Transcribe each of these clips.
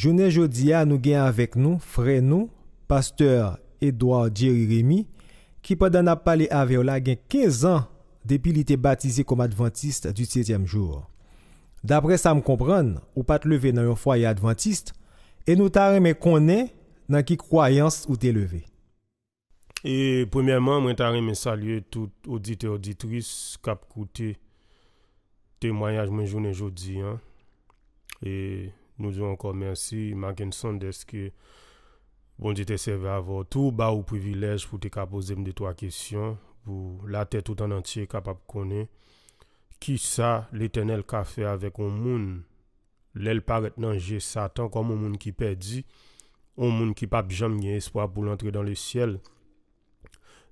jounen jodi a nou gen anvek nou, fre nou, pasteur Edouard Djeri Rémi, ki pa dana pale ave o la gen 15 an depi li te batize kom Adventiste du 7e jour. Dapre sa m kompran, ou pa te leve nan yon fwaye Adventiste, e nou tare me konen nan ki kwayans ou te leve. E premièman, mwen tare me salye tout audite auditris kap koute te mwayaj mwen jounen jodi. E Nou diyon ankon mersi, Maken Sondeske, bon di te seve avot. Tou ba ou privilej pou te ka pose mde to a kesyon, pou la te tout an antye kapap kone. Ki sa l'Eternel ka fe avek o moun? Lèl paret nanje Satan kom o moun ki pedi, o moun ki pap jom nye espwa pou l'entre dan le siel.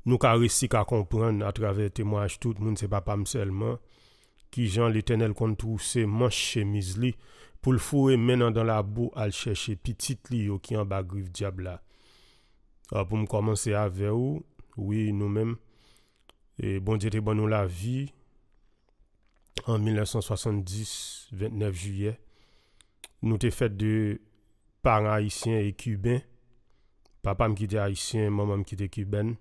Nou ka resi ka kompran a trave temwaj tout moun se pa pam selman. Ki jan l'Eternel kontou se manche chemiz li? pou l fwe menan dan la bo al cheshe pitit li yo ki an bagriv diab la. A ah, pou m komanse ave ou, ou e nou men, e bon diete bon nou la vi, an 1970, 29 juye, nou te fet de pan aisyen e kuben, papa m ki te aisyen, mama m ki te kuben,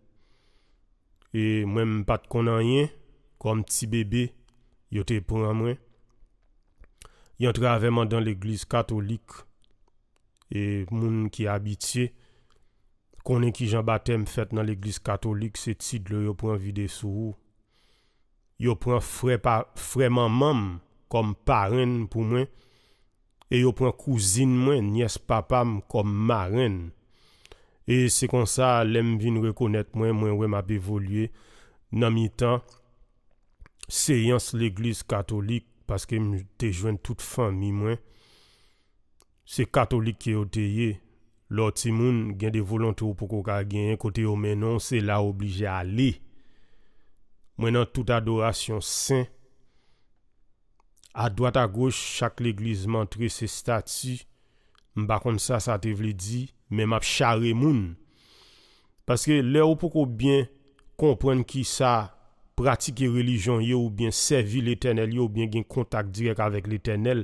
e mwen m pat konan yen, kon m ti bebe, yo te pon an mwen, yon traveman dan l'Eglise Katolik e moun ki abitye konen ki jan batem fet nan l'Eglise Katolik se tid le yo pran vide sou yo pran freman mam kom paren pou mwen e yo pran kouzin mwen nyes papam kom maren e se kon sa lem vin rekonet mwen mwen wèm ap evolye nan mi tan se yans l'Eglise Katolik Paske mwen te jwen tout fan mi mwen. Se katolik ki yo te ye. Loti moun gen de volante ou poko ka gen. Kote yo menon se la oblige a le. Mwen an tout adorasyon sen. A doat a goch chak l'egliz mantre se stati. Mbakon sa sa te vle di. Men map chare moun. Paske le ou poko bien kompren ki sa. Pratike religion yo ou bien servi l'Eternel yo ou bien gen kontak direk avèk l'Eternel.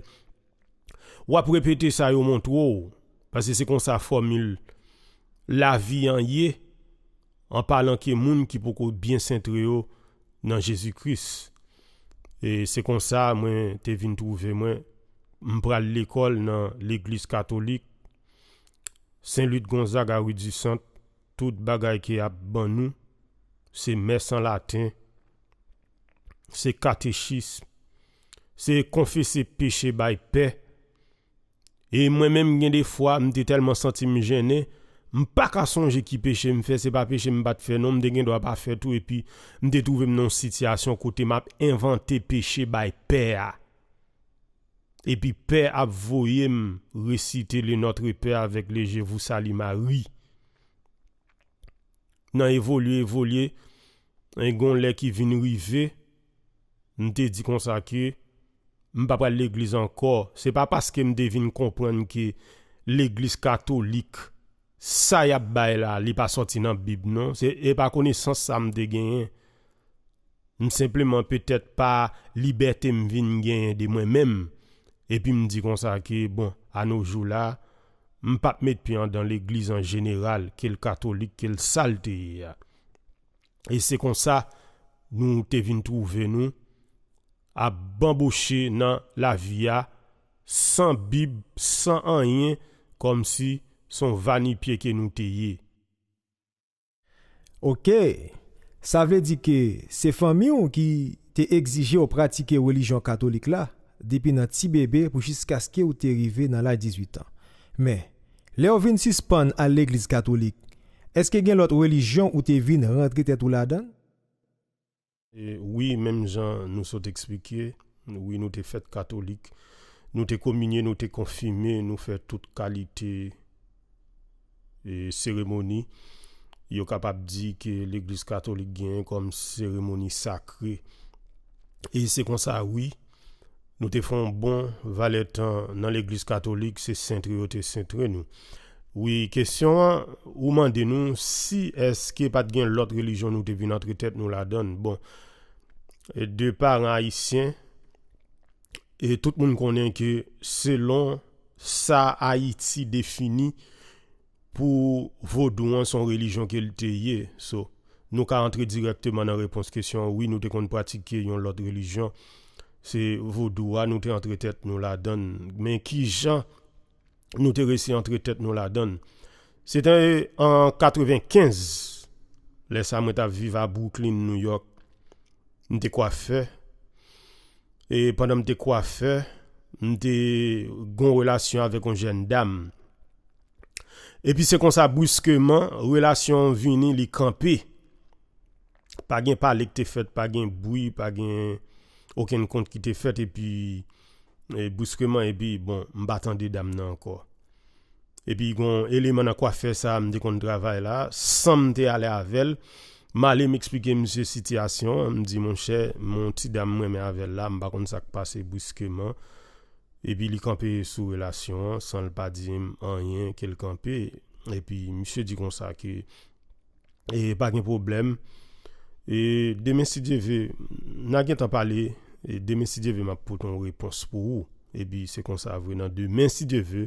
Wap repete sa yo mwont wou. Pase se kon sa formil. La vi yon ye. An palan ke moun ki pokou bien sentri yo nan Jezikris. E se kon sa mwen te vin trouve mwen. Mpral l'ekol nan l'Eglise Katolik. Sen Lut Gonza ga widisant. Tout bagay ki ap ban nou. Se mes an laten. Se katechisme. Se konfese peche bay pe. E mwen men mwen gen de fwa, mwen te telman santi mwen jene. Mwen pa ka sonje ki peche mwen fe, se pa peche mwen bat fe. Non mwen de gen do ap ap fe tou. E pi mwen te touve mnen sityasyon kote mwen ap invante peche bay pe. E pi pe ap voye mwen. Resite le notre pe avek le je vous sali ma ri. Nan evolye evolye. E gon le ki vin rivey. N te di kon sa ke M pa pral l'eglis an kor Se pa paske m de vin kompran ke L'eglis katolik Sa yap bay la Li pa soti nan bib non E pa kone sans sa m de genyen M simplement petet pa Liberté m vin genyen de mwen men E pi m di kon sa ke Bon, an nou jou la M pa p met pi an dan l'eglis an general Kel katolik, kel salte E se kon sa Nou te vin trouve nou A bamboshe nan la via, san bib, san anyen, kom si son vani pieke nou te ye. Ok, sa vle di ke se fami ou ki te exije ou pratike religion katolik la, depi nan ti bebe pou jiska ske ou te rive nan la 18 an. Men, le ou vin si span an l'Eglise katolik, eske gen lot religion ou te vin rentre te tou la dan? E oui, même gens nous ont expliqué, oui, nous t'es fait catholique, nous t'es communié, nous t'es confirmé, nous fait toute qualité et cérémonie. Il y a eu capable de dire que l'église catholique gagne comme cérémonie sacrée. Et c'est comme ça, oui, nous t'es fait un bon valetant dans l'église catholique, c'est Saint-Triot et Saint-Trenoum. Oui, kesyon an, ou mande nou, si eske pat gen lot relijon nou te vi notre tet nou la don? Bon, de par an Haitien, e tout moun konen ke selon sa Haiti defini pou vodouan son relijon ke lte ye, so, nou ka antre direkte man an repons kesyon, oui, nou te kon pratike yon lot relijon, se vodouan nou te antre tet nou la don. Men ki jan, Nou te resi antre tet nou la don. Sete en 95, lesa mwen ta vive a Brooklyn, New York. Nte kwa fe. E pandan mte kwa fe, nte gon relasyon avek on jen dam. E pi se kon sa bruskeman, relasyon vini li kampe. Pagyen pale ki te fet, pagyen boui, pagyen oken kont ki te fet. E pi... E bouskeman e bi bon mba tande dam nan anko E bi yon eleman an kwa fe sa mde kon travay la San mde ale avel Ma ale m eksplike mse sityasyon Mdi moun chè, moun ti dam mwen me avel la Mba kon sak pase bouskeman E bi li kampe sou relasyon San l pa di an yen ke l kampe E pi mse di kon sa ki E bagen problem E demen si di ve Nagyen tan pale Demen si diyeve ma poton repos pou ou, ebi se konsavwe nan demen si diyeve,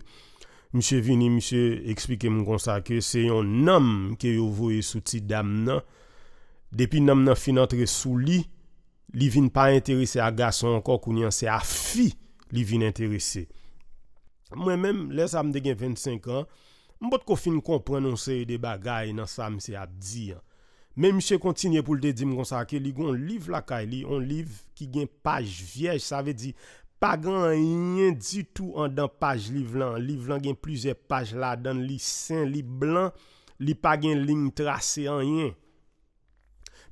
msye vini msye eksplike mwen konsa ke se yon nam ke yo voye souti dam nan, depi nam nan fin antre sou li, li vin pa interese a gason ankon kon yon se a fi li vin interese. Mwen men, lè sa m degen 25 an, mbot kon fin kon prenonser de bagay nan sa m se ap diyan. Men msye kontinye pou lde di mgon sa ke li gon liv la kay li, on liv ki gen paj viej, sa ve di, pa gran enyen di tou an dan paj liv lan, liv lan gen plize paj la, dan li sen, li blan, li pa gen ling trase enyen.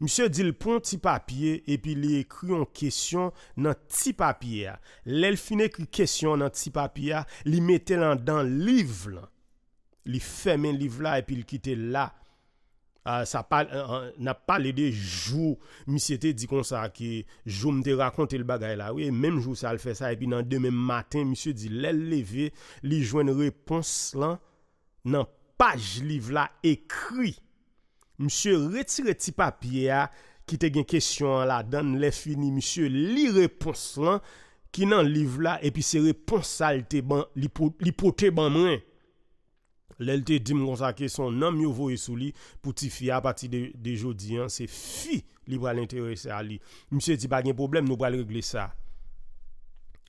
Msye di lpon ti papye, epi li ekri an kesyon nan ti papye a, le lfine kli kesyon nan ti papye a, li mette lan dan liv lan, li femen liv la epi li kite la, Euh, euh, euh, na pale de jou, misye te di kon sa ki, jou mte rakonte l bagay la, we, menm jou sa l fe sa, epi nan demen matin, misye di le leve, li jwen repons lan, nan paj liv la, ekri, misye retire ti papye a, ki te gen kesyon la, dan le fini, misye li repons lan, ki nan liv la, epi se repons salte li pote ban mwen. Lèl te di m kon sa ke son nanm yo vo esou li, pouti fi a pati de jo diyan, se fi li pral interese a li. M se ti bagen problem nou pral regle sa.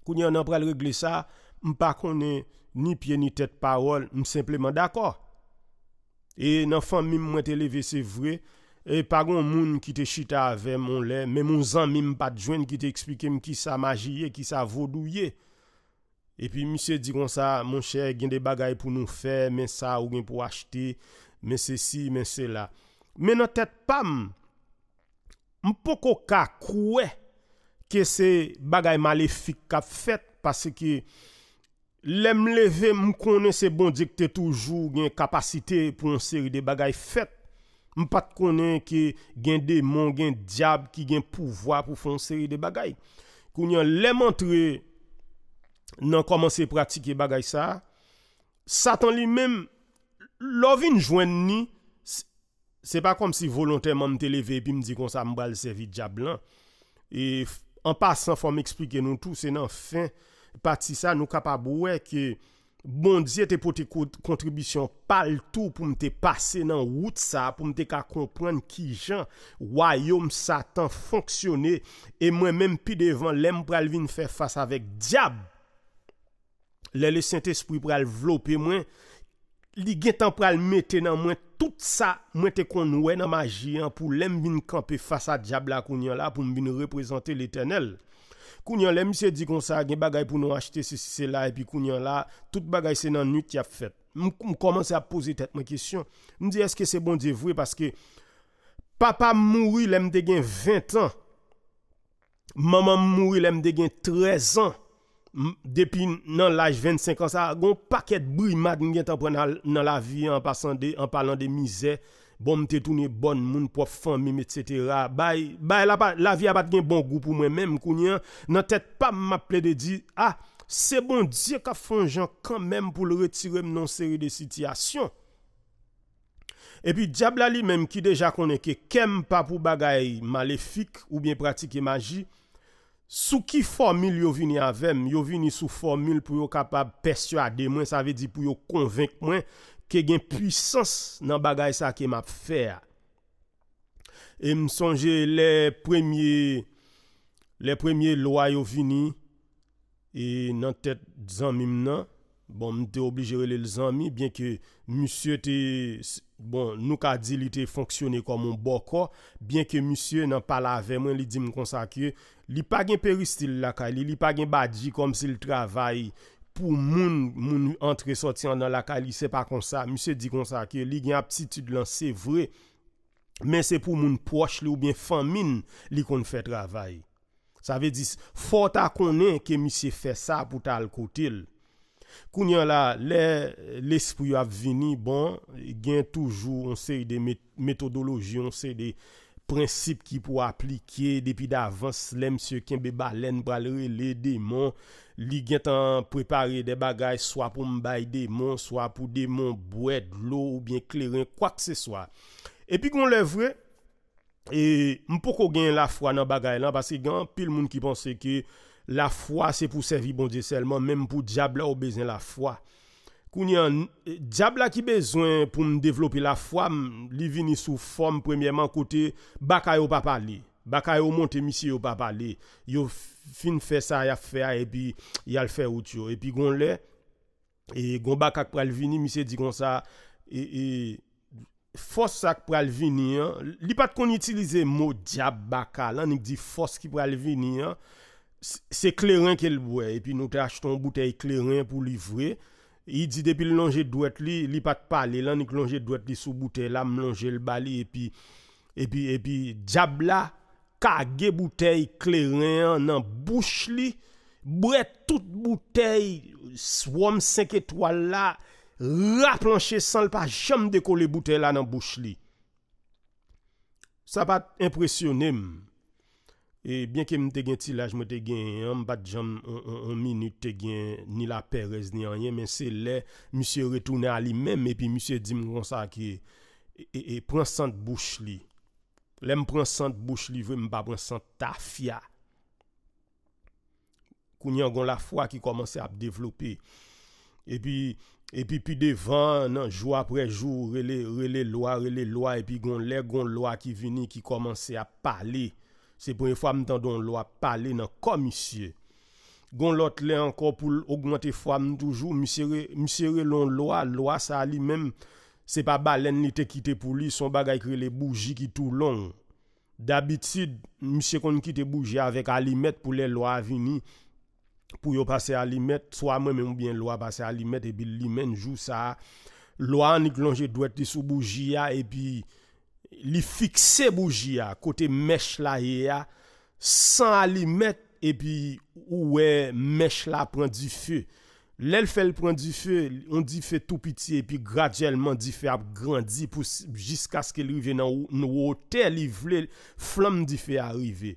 Kouni an nan pral regle sa, m pa konen ni pie ni tet parol, m simplement d'akor. E nanfan mim mwen te leve se vwe, e pagon moun ki te chita ave moun le, mè moun zan mim pat jwen ki te eksplike m ki sa magiye, ki sa vodouye. E pi mi se di kon sa, mon chè, gen bon de bagay pou nou fè, men sa ou gen pou achete, men se si, men se la. Men an tèt pa m, m pou koka kouè ke se bagay malefik kap fèt, pasè ki, lem leve m konen se bon dik te toujou gen kapasite pou anseri de bagay fèt. M pat konen ke gen demon, gen diab ki gen pouvoi pou anseri de bagay. Konen lem entre nan komanse pratike bagay sa, satan li men, lovin jwen ni, se pa kom si volontèman mte leve, pi mdi kon sa mbal sevi diab lan, e an pasan fò m'explike nou tou, se nan fin pati sa nou kapab wè, ki bondye te pote kontribisyon pal tou, pou mte pase nan wout sa, pou mte ka kompran ki jan, wayom satan fonksyonè, e mwen men pi devan, lem pralvin fè fasa vek diab, Le le sinte espri pou al vlope mwen, li gen tan pou al mette nan mwen, tout sa mwen te kon wè nan maji an pou lem bin kampe fasa diabla kounyan la pou mbin represente l'Eternel. Kounyan la, mwen se di kon sa gen bagay pou nou achete se se la epi kounyan la, tout bagay se nan nout ya fèt. Mwen komanse a pose tèt mwen kisyon. Mwen di eske se bon di vwe paske papa mwoui lem de gen 20 an, mama mwoui lem de gen 13 an, Depi nan laj 25 ans a, gon paket brima gen tenpwen nan la vi an pasande, an palan de mize, bon mte toune bon, moun profan, mim et cetera. Bay, la vi apat gen bon goup pou mwen menm, kounyen nan tet pa m aple de di, ah, se bon diye ka fon jan kan menm pou l retirem nan seri de sityasyon. E pi diablali menm ki deja konen ke kem pa pou bagay malefik ou bien pratike magi, Sou ki formil yo vini avèm, yo vini sou formil pou yo kapab persyade mwen, sa ve di pou yo konvenk mwen ke gen pwisans nan bagay sa ke map fè a. E m sonje le premye loa yo vini, e nan tèt zanmim nan. Bon, m te obligere le l zanmi, bien ke msye te, bon, nou ka di li te fonksyonne kon mon bokon, bien ke msye nan palave, mwen li di m konsakye, li pa gen peristil lakali, li pa gen badji kom se l travay, pou moun moun entre sotian nan lakali, se pa konsa, msye di konsakye, li gen aptitude lan, se vre, men se pou moun pwosh li ou bien famin, li kon fè travay. Sa ve dis, fota konen ke msye fè sa pou tal kotil, Kounyan la, lè l'espri yo ap vini, bon, gen toujou, on se y de metodoloji, on se y de prinsip ki pou aplike, depi davans, lè msye ken be ba lèn pralè, lè demon, li gen tan prepare de bagay, swa pou mbay demon, swa pou demon bwèd, lò ou bien kleren, kwa kse swa. Epi kon lè vwe, mpoko gen la fwa nan bagay lan, paske gen pil moun ki panse ki, La fwa se pou servi bondye selman, menm pou diab la ou eh, bezen la fwa. Koun yon, diab la ki bezen pou mdevelopi la fwa, li vini sou form premièman kote, baka yo pa pali. Baka yo monte misi yo pa pali. Yo fin fe sa ya fe a, epi ya l fe ou tyo. Epi goun le, e goun baka ak pral vini, misi di kon sa, e, e fos ak pral vini, li pat kon yon itilize mou diab baka, lanik di fos ki pral vini, e, Se kleren ke lbwe, epi nou te acheton boutei kleren pou livre. I di depi lonje dwet li, li pat pale, lanik lonje dwet li sou boutei la, mlonje lba li. Epi djab la, kage boutei kleren nan bouch li, bret tout boutei, swom 5 etoal la, raplanche san lpa jom deko le boutei la nan bouch li. Sa pat impresyonem mwen. E byen ke m te gen ti laj, m te gen yon, m bat jom, m mi ni te gen ni la perez ni anyen, men se le, m se retoune a li men, men pi m se di m kon sa ki, e, e pran sant bouch li. Le m pran sant bouch li, vre m ba pran sant tafya. Koun yon kon la fwa ki komanse ap devlopi. E pi, e pi pi devan, nan, jou apre jou, rele, rele loa, rele loa, e pi kon le, kon loa ki vini, ki komanse ap pale. Se pou yon fwa m tan don lwa pale nan komisye. Gon lot le anko pou l'augmente fwa m toujou, misere loun lwa, lwa sa li men, se pa balen ni te kite pou li, son bagay kre le bougi ki tou lon. Dabitid, misere kon kite bougi avek a li met pou le lwa avini, pou yo pase a li met, swa mwen men mou bien lwa pase a li met e bil li men jou sa. Lwa anik lonje dwete sou bougi ya epi, Li fikse bouji ya, kote mech la ye ya San a li met, e pi ou e mech la pren di fe Le l fel pren di fe, on di fe tou piti E pi gradjelman di fe ap grandi Jiskas ke li ven nou ote, li vle flom di fe arive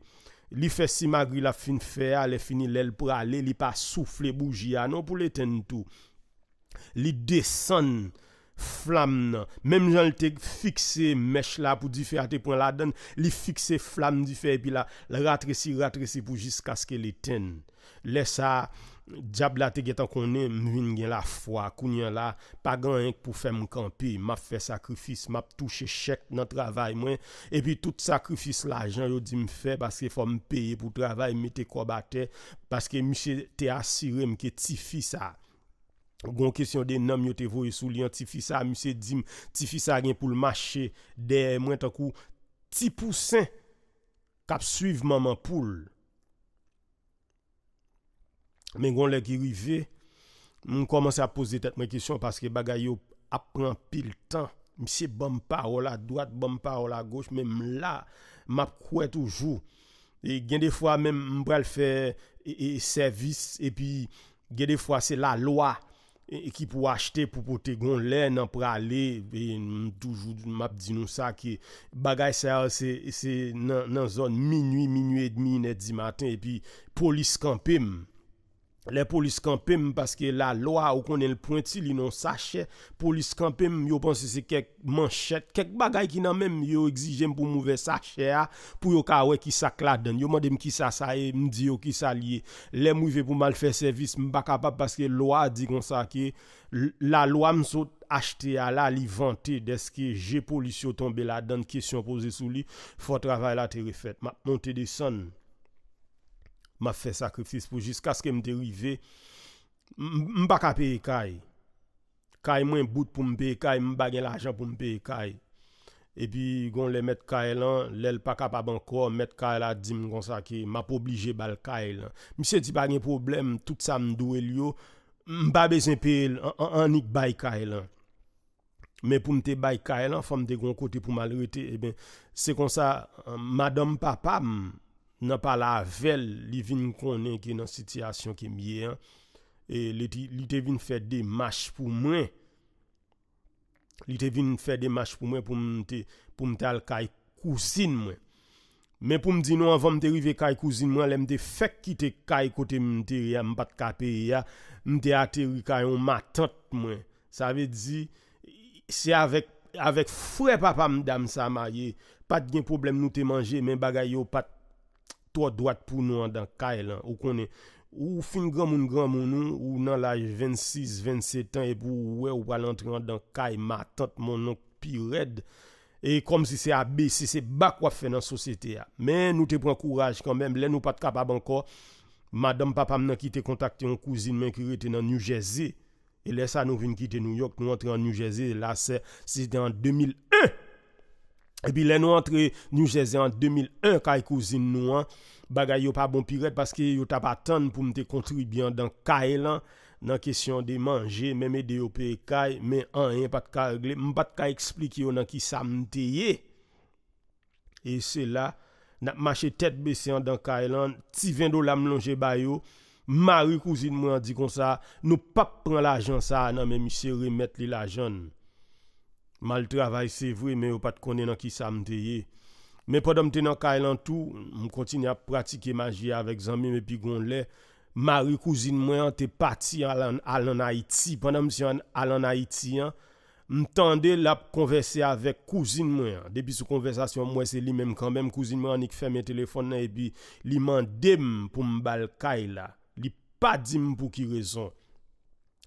Li fe si magri la fin fe, le fini le l prale Li pa souffle bouji ya, non pou le ten tout Li desen Flam nan, menm jan li te fikse mech la pou di fe ati pou an la dan, li fikse flam di fe epi la, la ratresi, ratresi pou jiska aske li ten. Le sa, diab la te getan konen, mwen gen la fwa, konen la, pa gan enk pou fe mkanpe, map fe sakrifis, map touche chek nan travay mwen, epi tout sakrifis la, jan yo di mfe, paske fwa mpeye pou travay, mwen te kobate, paske mwen te asirem ki ti fi sa. Gon kesyon de nanm yo te vo e soulyan, ti fisa a mse dim, ti fisa a gen pou l'mache, de mwen takou ti pousen, kap suiv maman pou l. Men gon le ki rive, mwen komanse a pose tet mwen kesyon, paske bagay yo apren pil tan, mse bom pa o la doat, bom pa o la goch, men mla, map kwe toujou. E gen de fwa men mbrel fe, e, e servis, e pi gen de fwa se la loa. Eki e pou achete pou pote gon lè nan prale e, Toujou map di nou sa ki bagay se al se nan zon mi nui, mi nui et demi net di maten E pi polis kampim Le polis kampe m, paske la lo a ou konen l pointi li non sache, polis kampe m, yo panse se kek manchet, kek bagay ki nan menm yo exije m pou mouve sache a, pou yo kawe ki sak la den. Yo mande m ki sa sa e, m di yo ki sa li e. Le m ouve pou mal fè servis, m baka pa paske lo a di kon sa ke, la lo a m sot achte a la li vante deske je polis yo tombe la den, kesyon pose sou li, fò travay la te refet. Ma ponte de san m. Ma fè sakrifis pou jiska skè m te rive. M pa ka peye kay. Kay mwen bout pou m peye kay. M bagen l ajan pou m peye kay. E pi gon lè met kay lan. Lè l pa ka pa bankor. Met kay la dim kon sa ki. Ma pou oblije bal kay lan. M se ti bagen problem. Tout sa m dou el yo. M pa bezen peye. An nik bay kay lan. Me pou m te bay kay lan. Fèm de gon kote pou mal rete. E eh ben se kon sa. Madame papa m. nan pa la vel li vin konen ki nan sityasyon ki miye e li te vin fè de mash pou mwen li te vin fè de mash pou mwen pou mte al kaj kousin mwen men pou mdi nou avon mte rive kaj kousin mwen le mte fèk ki te kaj kote mte mpate kape ya mte ate rive kaj ou matat mwen sa ve di se avek fwe papa mdam sa ma ye pat gen problem nou te manje men bagay yo pat Toa doat pou nou an dan kay lan, ou konen, ou fin gran moun gran moun nou, ou nan laj 26, 27 an, epou ou we ou palan tre an dan kay, ma tatman nou pi red. E kom si se abe, si se bak wap fe nan sosyete ya. Men nou te pran kouraj kanmen, len nou pat kapab anko, madame papa mnen ki te kontakte yon kouzin men ki rete nan New Jersey. E lesa nou vin kite New York, nou entre an New Jersey, la se si te an 2001. Epi lè nou antre New Jersey an 2001 kaj kouzin nou an, bagay yo pa bon piret paske yo tap atan pou mte kontribyon dan kaj lan nan kesyon de manje, mè mè de yo pe kaj, mè an yon pat ka agle, m pat ka eksplik yo nan ki sa mte ye. E se la, nan mache tet besen dan kaj lan, ti ven do la mlonje bayo, mary kouzin mwen di kon sa, nou pap pran la jansan nan mè mise remet li la jansan. Mal travay se vwe, me yo pat kone nan ki samdeye. Me poda mte nan kay lan tou, m kontine ap pratike maji avèk zanmi me pi gondle. Maru kouzine mwen te pati alan Haiti. Pendan mse alan Haiti, m tende la konverse avèk kouzine mwen. Depi sou konversasyon, mwen se li menm kambem. Kouzine mwen anik fè mwen telefon nan ebi. Li man dem pou m bal kay la. Li pa dim pou ki rezon.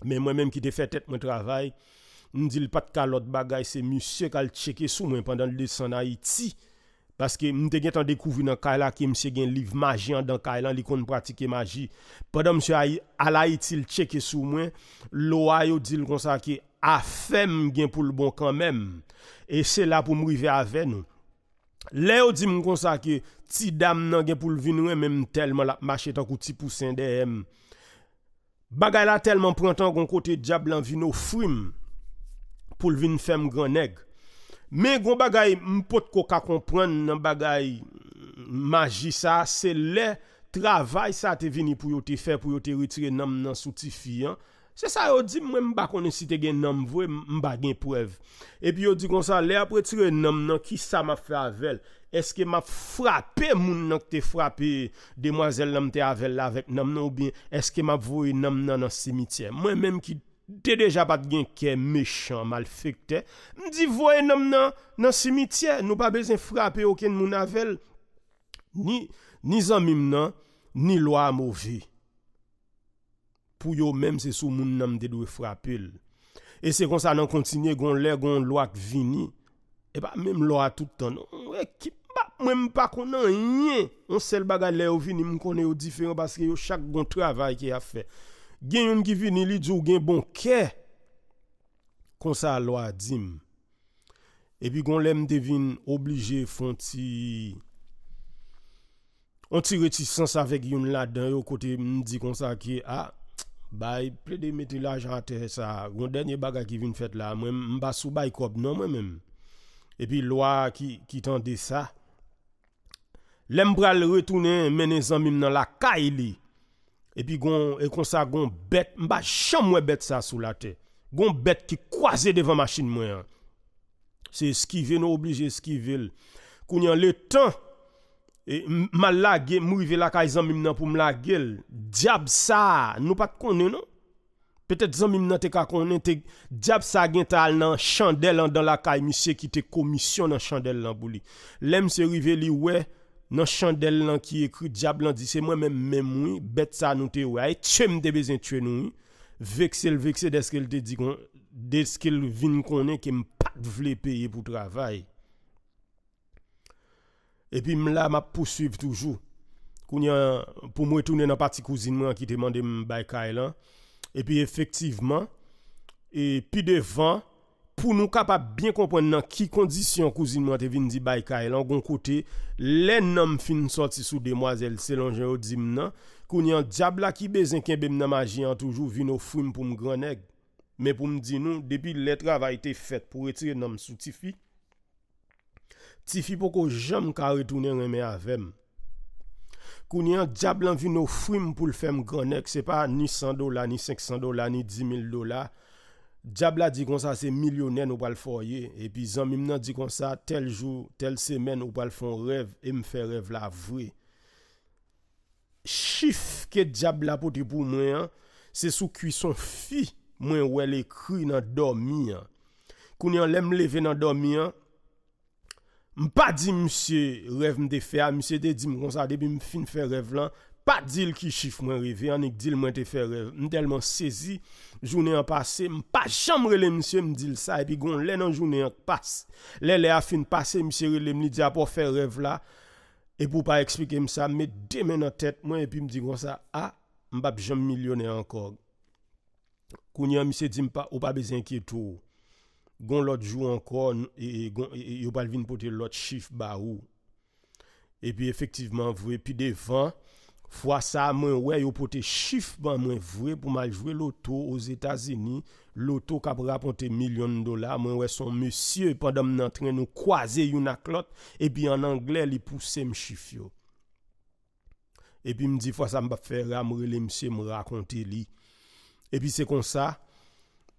Men mwen menm ki te fè tèt mwen travay, Mn di l pat kalot bagay se msye kal cheke sou mwen Pendan l desen na iti Paske mn te gen tan dekouvi nan kaila Ke msye gen liv maji an dan kailan Li kon pratike maji Pendan msye alay iti l cheke sou mwen Lo ay yo di l konsa ke Afem gen pou l bon kan men E se la pou mrive ave nou Le yo di m konsa ke Ti dam nan gen pou l vinou Mwen men telman la machetan kou ti pousen de hem Bagay la telman prantan Gon kote diab lan vinou frim pou lvin fèm granèk. Mè yon bagay, mpote koka kompren nan bagay magisa, se lè travay sa te vini pou yo te fè, pou yo te ritire nanm nan sotifiyan. Se sa yo di, mwen mba konensite gen nanm vwe, mba gen prev. E pi yo di konsa, lè apre tire nanm nan ki sa ma fè avel. Eske ma frapè moun nank te frapè demwazèl nanm te avel lavek nanm nan ou bin, eske ma vwe nanm nan nan semitye. Mwen mèm ki Dedeja pat gen ke mechan, malfekte, mdi voye nan semitye, nou pa bezen frape yo ken moun avel. Ni zanmim nan, ni lo a mouvi. Pou yo menm se sou moun nanm dedwe frape l. E se konsa nan kontinye goun lè, goun lo ak vini, e pa menm lo a toutan. E ki pa, mwenm pa konan, nyen. On sel bagan lè ou vini, mkone yo diferan, baske yo chak goun travay ki a fey. Gen yon ki vini li djou gen bon kè konsa lwa djim. E pi gon lèm devin oblije fon ti, onti reti sens avek yon la dan yo kote mdi konsa kè, a, bay, ple de metilaj rante sa, gon denye baga ki vini fet la, mwen mba sou bay kop, non mwen mwen. E pi lwa ki tende sa, lèm bral retounen menen zanmim nan la kè ili, e E pi kon sa kon bet, mba chan mwen bet sa sou la te. Kon bet ki kwaze devan masin mwen. Se eskive nou oblige eskive l. Koun yon le tan. E mal lage, mou ive lakay zanmim nan pou m lage l. Diyab sa, nou pat konen nou. Petet zanmim nan te ka konen te. Diyab sa gen tal nan chandel an dan lakay. Mise ki te komisyon nan chandel an bou li. Lem se rive li wey. nan chandel nan ki ekri diabl nan di se mwen men mwen mwen, bet sa nou te wè, ay tèm te bezen twen mwen, veksel veksel deskel te di kon, deskel vin konen ke m pat vle peye pou travay. E pi m la ma pousiv toujou, pou mwen toune nan pati kouzin mwen an ki temande m bay kaj lan, e pi efektivman, e pi devan, Pou nou kapap bin kompwen nan ki kondisyon kou zin mwate vin di bay ka e lan goun kote, le nan m fin sorti sou demwazel selon jen ou dim nan, kou ni an djab la ki bezen ken bem nan maji an toujou vin nou frim pou m gronek. Men pou m di nou, depi letra va ite fet pou etire nan m sou tifi. Tifi pou ko jen m ka retounen reme avem. Kou ni an djab lan vin nou frim pou l fem gronek, se pa ni 100 dola, ni 500 dola, ni 10.000 dola, Diabla di kon sa se milyonen ou pal foye, epi zan mi mnen di kon sa tel joun, tel semen ou pal fon rev, e mfe rev la vwe. Chif ke diabla poti pou mwen, se sou kuison fi mwen wè le kri nan dormi. Koun yon lem leve nan dormi, mpa di msye rev mte fe, msye te di mkon sa, depi mfin fe rev lan, pa dil ki chif mwen rive, anik dil mwen te fe rev, m telman sezi, jounen yon pase, m pa jom rele mse m dil sa, epi goun lè nan jounen yon pase, lè lè a fin pase, mse rele m li di a po fe rev la, epi ou pa eksplike m sa, mè demè nan tet, mwen epi m di kon sa, a, m pap jom milyonè ankor, koun yon mse di m pa, ou pa be zin kietou, goun lot jou ankor, e yon pal vin pote lot chif ba ou, epi efektivman vwe, epi devan, Fwa sa mwen we yo pote chif ban mwen vwe pou ma jwe loto o Zeta Zeni, loto kap raponte milyon dola, mwen we son monsye pandan mwen antren nou kwaze yon ak lot, epi an Angle li puse mchif yo. Epi mdi fwa sa mba fe ramwe le msye mwa rakonte li. Epi se kon sa,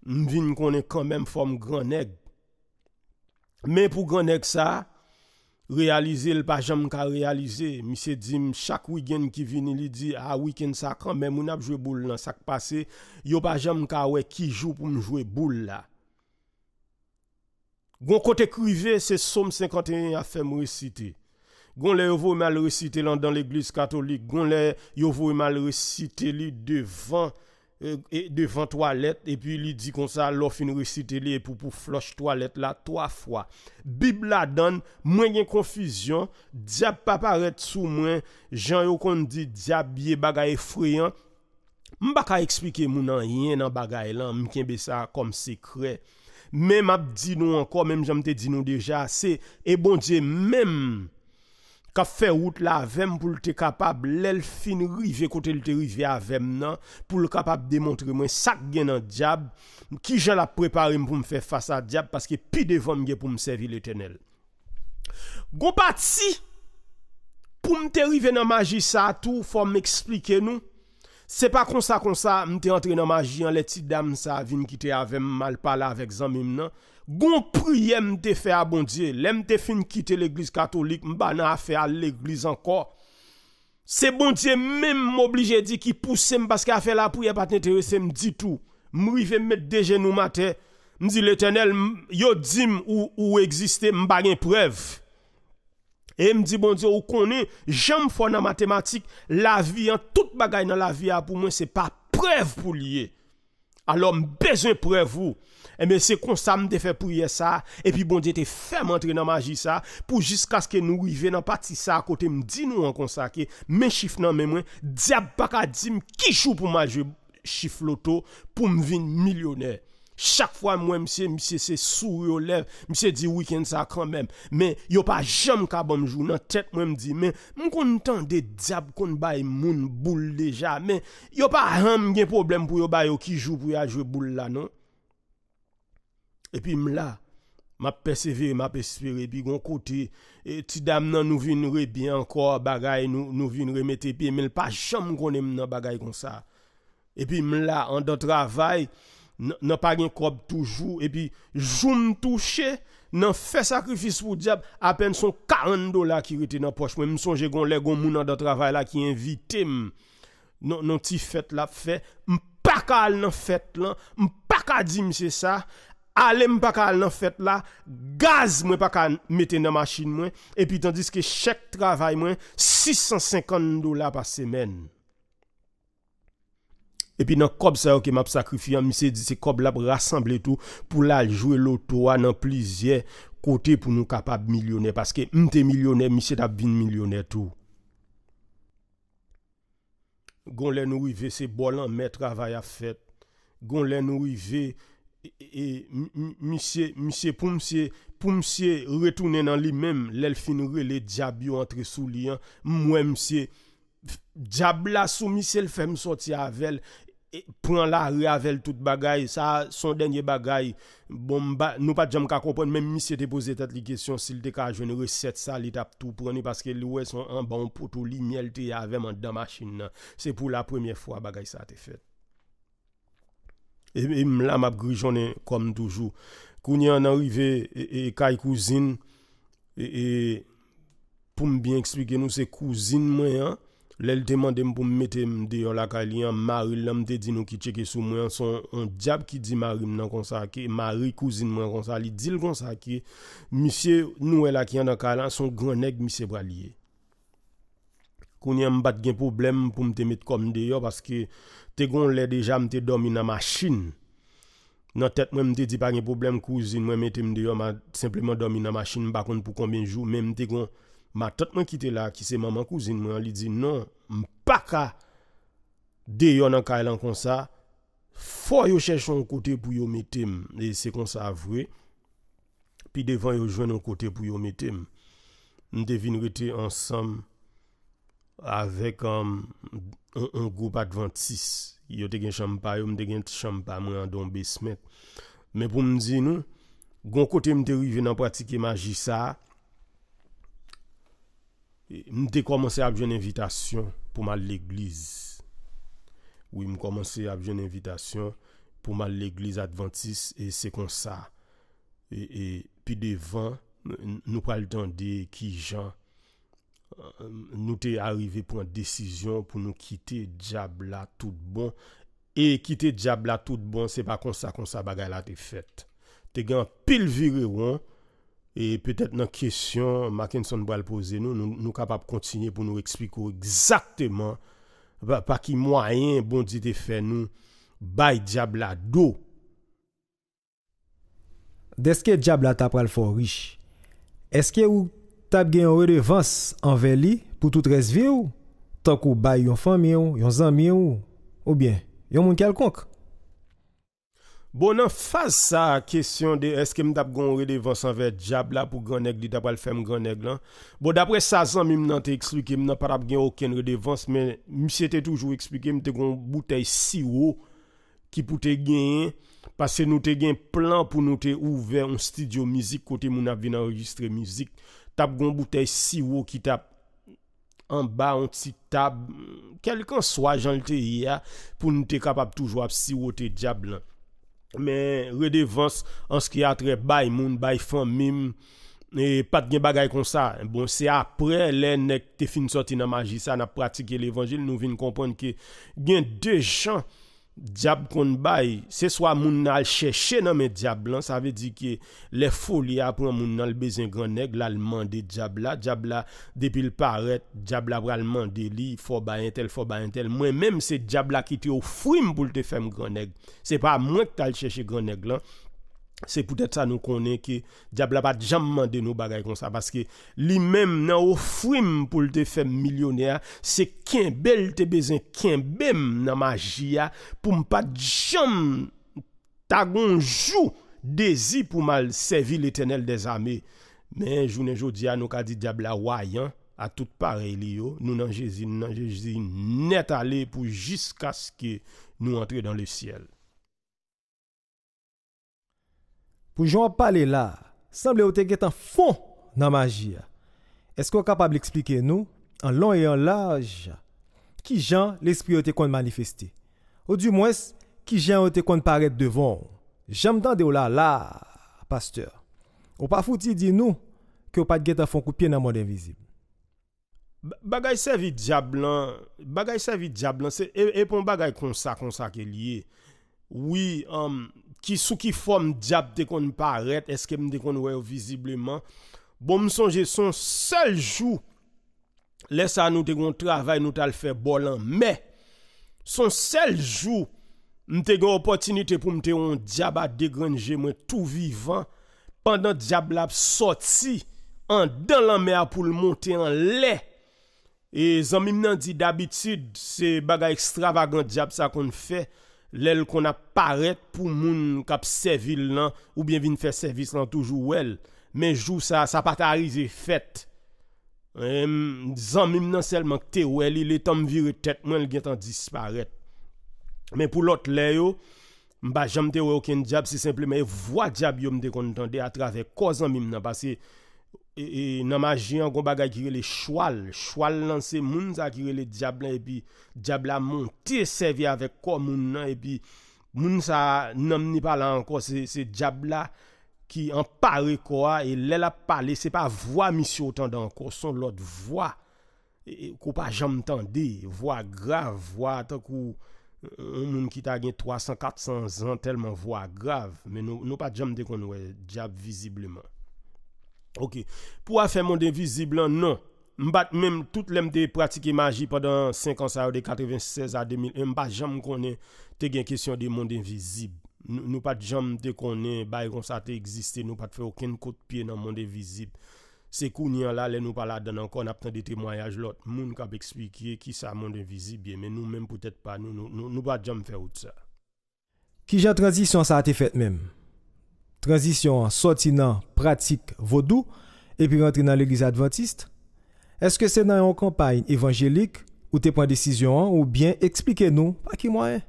mbin konen konen fwam Graneg. Men pou Graneg sa... Realize l pa jam ka realize, mi se dim chak wiken ki vini li di a ah, wiken sakran men moun ap jwe boule lan sak pase, yo pa jam ka we ki jou pou m jwe boule la. Gon kote krive se som 51 a fem recite. Gon le yovo mal recite lan dan l eglise katolik, gon le yovo mal recite li devan. devan toalet, epi li di kon sa, lo fin resite li, epi pou plosh toalet la, toa fwa. Bib la dan, mwen gen konfizyon, diap paparet sou mwen, jan yo kon di, diap ye bagay freyon, m baka ekspike mounan, yen nan bagay lan, m kenbe sa kom sekre. Mem ap di nou anko, mem jan mte di nou deja, se, e bon diye, mem, Ka fe wout la avèm pou l te kapab lèl fin rive kote l te rive avèm nan pou l kapab demontre mwen sak gen nan djab ki jan la preparem pou m fè fasa djab paske pi devonm gen pou m sevi l etenel. Gopat si pou m te rive nan magisa atou fò m eksplike nou. Se pa konsa konsa mte antre nan maji an leti dam sa vi mkite avem malpala avek zanmim nan. Gon priye mte fe a ah, bondye, le mte fin kite l'eglis katolik mba nan afe a l'eglis anko. Se bondye men m oblige di ki poussem baske afe la priye pati neterese mdi tou. Mri ve mmet deje nou mate, mdi le tenel yo dim ou ou egziste mba gen prev. E m di bon di ou konen, jen m fò nan matematik, la vi an, tout bagay nan la vi an pou mwen se pa prev pou liye. Alò m bezon prev ou. E men se konsa m de fe pou yè sa, e pi bon di te fèm antre nan maji sa, pou jiskas ke nou rive nan pati sa akote m di nou an konsa ke, men chif nan men mwen, di ap baka di m kishou pou maji chif loto pou m vin milyoner. Chak fwa mwen mse, mse se suri o lev, mse se di weekend sa kran bon men, men, yo pa jom ka bomjou, nan, tet mwen mdi, men, mwen kon tan de diap kon bay moun boule deja, men, yo pa ham gen problem pou yo bay yo ki jou pou ya jwe boule la, non? m'm nan. E pi mla, ma persevere, ma persevere, e pi gon kote, eti dam nan nou vin rebi ankor bagay, nou vin remete, e pi, men, m'm pa jom kon em nan bagay kon sa. E pi mla, an do travay, nan pa gen krob toujou, epi jou m touche, nan fe sakrifis pou diap, apen son 40 do la ki rete nan poch mwen, m sonje gon le gon mounan do travay la ki invite m, nan non ti fet la fe, m pakal nan fet lan, m pakal di m se sa, ale m pakal nan fet la, gaz mwen pakal meten nan machin mwen, epi tandis ke chek travay mwen, 650 do la pa semen. Epi nan kob sa yon ke map sakrifiyan, misye di se kob lap rassemble tou pou la jwe lo towa nan plizye kote pou nou kapab milyonè paske mte milyonè, misye tap bin milyonè tou. Gon lè nou i ve se bolan mè travay a fèt. Gon lè nou i ve misye pou msye pou msye retounen an li mèm lèl fin rè lè diabyo antre sou li an mwen msye diabla sou misye l fèm soti avel E Pren la, reavelle tout bagay, sa son denye bagay. Bon, nou pa djem ka kompon, men misye te pose tet li kesyon, sil te ka jen re set sa li tap tou, prene paske li we son an ban potou, li miel te ya veman da masin nan. Se pou la premye fwa bagay sa te fet. E, e m la map gri, jone kom toujou. Kounye an arrive, e, e kay kouzin, e pou m byen eksplike nou se kouzin mwen ya, Lè lè te mandèm pou mète mdè yo la ka li yon mari lè mte di nou ki cheke sou mwen son diap ki di mari mwen kon sa ake, mari kouzin mwen kon sa ake, li di l kon sa ake, misye nou e la ki yon la ka lan son granèk misye bralye. Kounè m bat gen problem pou m te met kon mdè yo paske te kon lè deja mte domi nan masin. Nan tet mwen mte di pa gen problem kouzin mwen mète mdè yo mwen simplement domi nan masin mbakon pou kon benjou mwen mte kon. Ma tatman ki te la, ki se maman kouzin, mwen li di, non, nan, mpaka de yon an kailan kon sa, fo yo chèchon kote pou yo metem, e se kon sa avwe, pi devan yo jwen an kote pou yo metem. Mde vinwete ansam, avek an, um, an goup adventis, yo te gen chanm pa yo, mde gen chanm pa mwen an donbe smet. Men pou mdi nou, gon kote mde wive nan pratike magisa, Mwen te komanse ap jen evitasyon pou man l'egliz. Ou mwen komanse ap jen evitasyon pou man l'egliz Adventist. E se kon sa. E pi devan, nou pal ton de ki jan. Nou te arrive pou an desisyon pou nou kite diab la tout bon. E kite diab la tout bon, se pa kon sa kon sa bagay la te fet. Te gen pil viri wan. E petet nan kesyon Mackinson bo al pose nou, nou kapap kontinye pou nou ekspliko gzakteman pa ki mwayen bon dite fe nou bay Diabla do. Deske Diabla tap pral forish, eske ou tap gen yon relevans anveli pou tout resvi ou? Tak ou bay yon fami ou, yon zanmi ou, ou bien, yon moun kelkonk? Bo nan faz sa kesyon de eske mi tap gon redevans anvej jab la pou gran neg li tap al fem gran neg lan. Bo dapre sa zan mi mi nan te eksplike mi nan para ap gen oken redevans. Men mi se te toujou eksplike mi te gon boutej siwo ki pou te gen. Pase nou te gen plan pou nou te ouve yon studio mizik kote mou nan vina enregistre mizik. Tap gon boutej siwo ki tap anba yon ti tab. Kelkan swa jan te ya pou nou te kapap toujwa ap siwo te jab lan. Men redevans anski atre bay moun, bay fon, mim E pat gen bagay kon sa Bon se apre lè nek te fin soti nan magi sa Nan pratike l'evangil nou vin komponke Gen dejan Djab kon bay, se swa moun nan al chèche nan men djab lan, sa ve di ki le foli apwa moun nan lbezen granèk lal mande djab la, djab la depil paret, djab la vral mande li, fo bayen tel, fo bayen tel, mwen menm se djab la ki te ou frim pou lte fem granèk, se pa mwen k tal chèche granèk lan. Se pou det sa nou konen ki diabla pa jam mande nou bagay kon sa. Paske li mem nan ofwim pou lte fem milyoner, se ken bel te bezen, ken bem nan magia pou mpa jam tagonjou dezi pou mal sevi litenel de zame. Men, jounen joudia nou ka di diabla wayan a tout pare li yo. Nou nan jezi, nou nan jezi net ale pou jiska ske nou entre dan le siel. Poujou an pale la, sanble ou te get an fon nan magi ya. Esk ou kapab li eksplike nou, an lon e an la, ki jan l'esprit ou te kon manifesti. Ou di mwes, ki jan ou te kon paret devon. Jam dan de ou la la, pasteur. Ou pa fouti di nou, ki ou pat get an fon koupi nan mod en vizib. Bagay se vi diablan, bagay se vi diablan, se epon e bagay kon sa kon sa ke liye. Oui, amm, Kisou ki fò m diap de kon paret, eske m de kon wè yo vizibleman. Bon m sonje, son sel jou, lè sa nou te kon travay nou tal fè bolan. Mè, son sel jou, m te gen opotinite pou m te yon diap a degrenje mwen tou vivan. Pendan diap l ap soti, an dan lan mè a pou l monte an lè. E zanm im nan di dabitid, se baga ekstravagan diap sa kon fè. Lèl kon ap paret pou moun kap sevil nan, ou bien vin fè servis nan toujou wèl. Men jou sa, sa pata ari zè fèt. Zan mim nan selman kte wèl, ilè tan m virè tèt, mwen lè gen tan disparet. Men pou lot lè yo, mba jèm te wè okèn djab, se simple men yè vwa djab yòm de kon tende atrafè, ko zan mim nan pasè. E, e nan maji an kon bagay kirele chwal Chwal nan se moun sa kirele diabla E pi diabla monte se vi avek ko moun nan E pi moun sa nan mni pala anko Se diabla ki an pare ko a E lè la pale se pa vwa misyo tan dan anko Son lot vwa e, e, Kou pa jom tan de Vwa grav vwa Tan kou euh, moun ki ta gen 300-400 an Telman vwa grav Men nou pa jom de kon wè Diab visibleman Ok, pou a fè monde invizib lan, nan, mbat mèm tout lèm te pratike magi padan 5 ans a yo de 96 a 2000, mbat jom konen te gen kisyon de monde invizib. Nou pat jom te konen bayron sa te eksiste, nou pat fè ouken kote pie nan monde invizib. Se kounyan la, lè nou pala dan an kon apten de triwayaj lot. Moun kap eksplike ki sa monde invizib, men nou mèm pou tèt pa, nou pat jom fè ou tsa. Ki jadran zi son sa te fèt mèm. Transisyon an sotinan pratik vodou epi rentre nan l'Eglise Adventiste, eske se nan yon kampayn evanjelik ou te pon desisyon an ou bien eksplike nou pa ki mwen?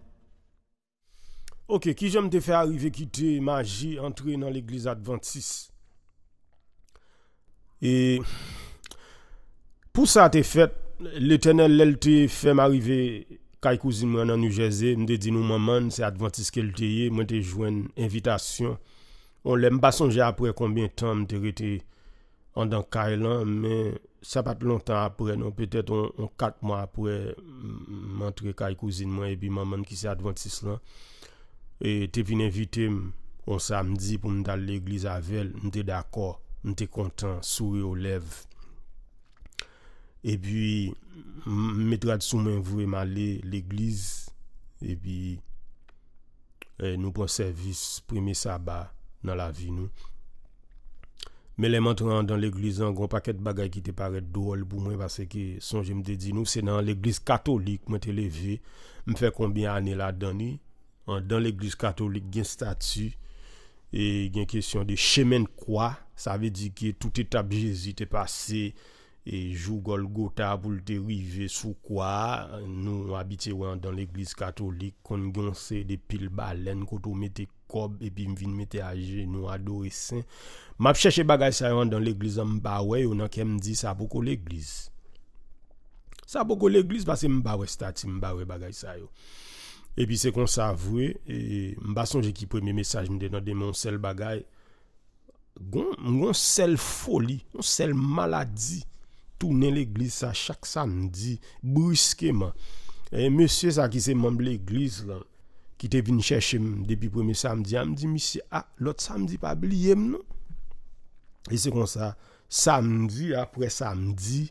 Ok, ki jom te fè arive kite magi rentre nan l'Eglise Adventiste. Et pou sa te fèt, le tenen lel te fè m'arive kaj kouzin mwen an oujeze, mde di nou maman se Adventiste ke lte ye, mwen te jwen invitation On lè mba sonje apre kombien tan mte rete an dan kaj lan, men sabat lontan apre, nou petèt an kat mwa apre mantre kaj e kouzin mwen e bi manman ki se adventis lan. E te vin evite an samdi pou m dal l'eglis avèl, mte d'akor, mte kontan, souwe ou lèv. E bi mè trad soumen vwe malè l'eglis, e bi eh, nou pon servis pou mè sabat nan la vi nou. Me le mantran an dan l'eglise an, gwen pa ket bagay ki te paret dool, pou mwen vase ki son jemde di nou, se nan l'eglise katolik mwen te leve, mwen fe kombi ane la dani, an dan l'eglise katolik gen statu, e gen kesyon de chemen kwa, sa ve di ki tout etap jesi te pase, E jougol gota pou lte rive sou kwa Nou abite wè an dan l'eglis katolik Kon gonsè depil balen koto mète kob Epi mvin mète age nou adoresen M ap chèche bagay sa yo an dan l'eglis an mba wè yo Nan kem di sa boko l'eglis Sa boko l'eglis basè mba wè stati mba wè bagay sa yo Epi se kon savwe e M bason jè ki pwè mè mesaj mde nan demon sel bagay Gon sel foli Gon sel maladi Tounen l'eglise sa chak samdi bruskeman. E monsye sa ki se mombe l'eglise lan, ki te vin chèche depi premier samdi, am di, monsye, a, ah, lot samdi pa bliye mnon. E se kon sa, samdi apre samdi,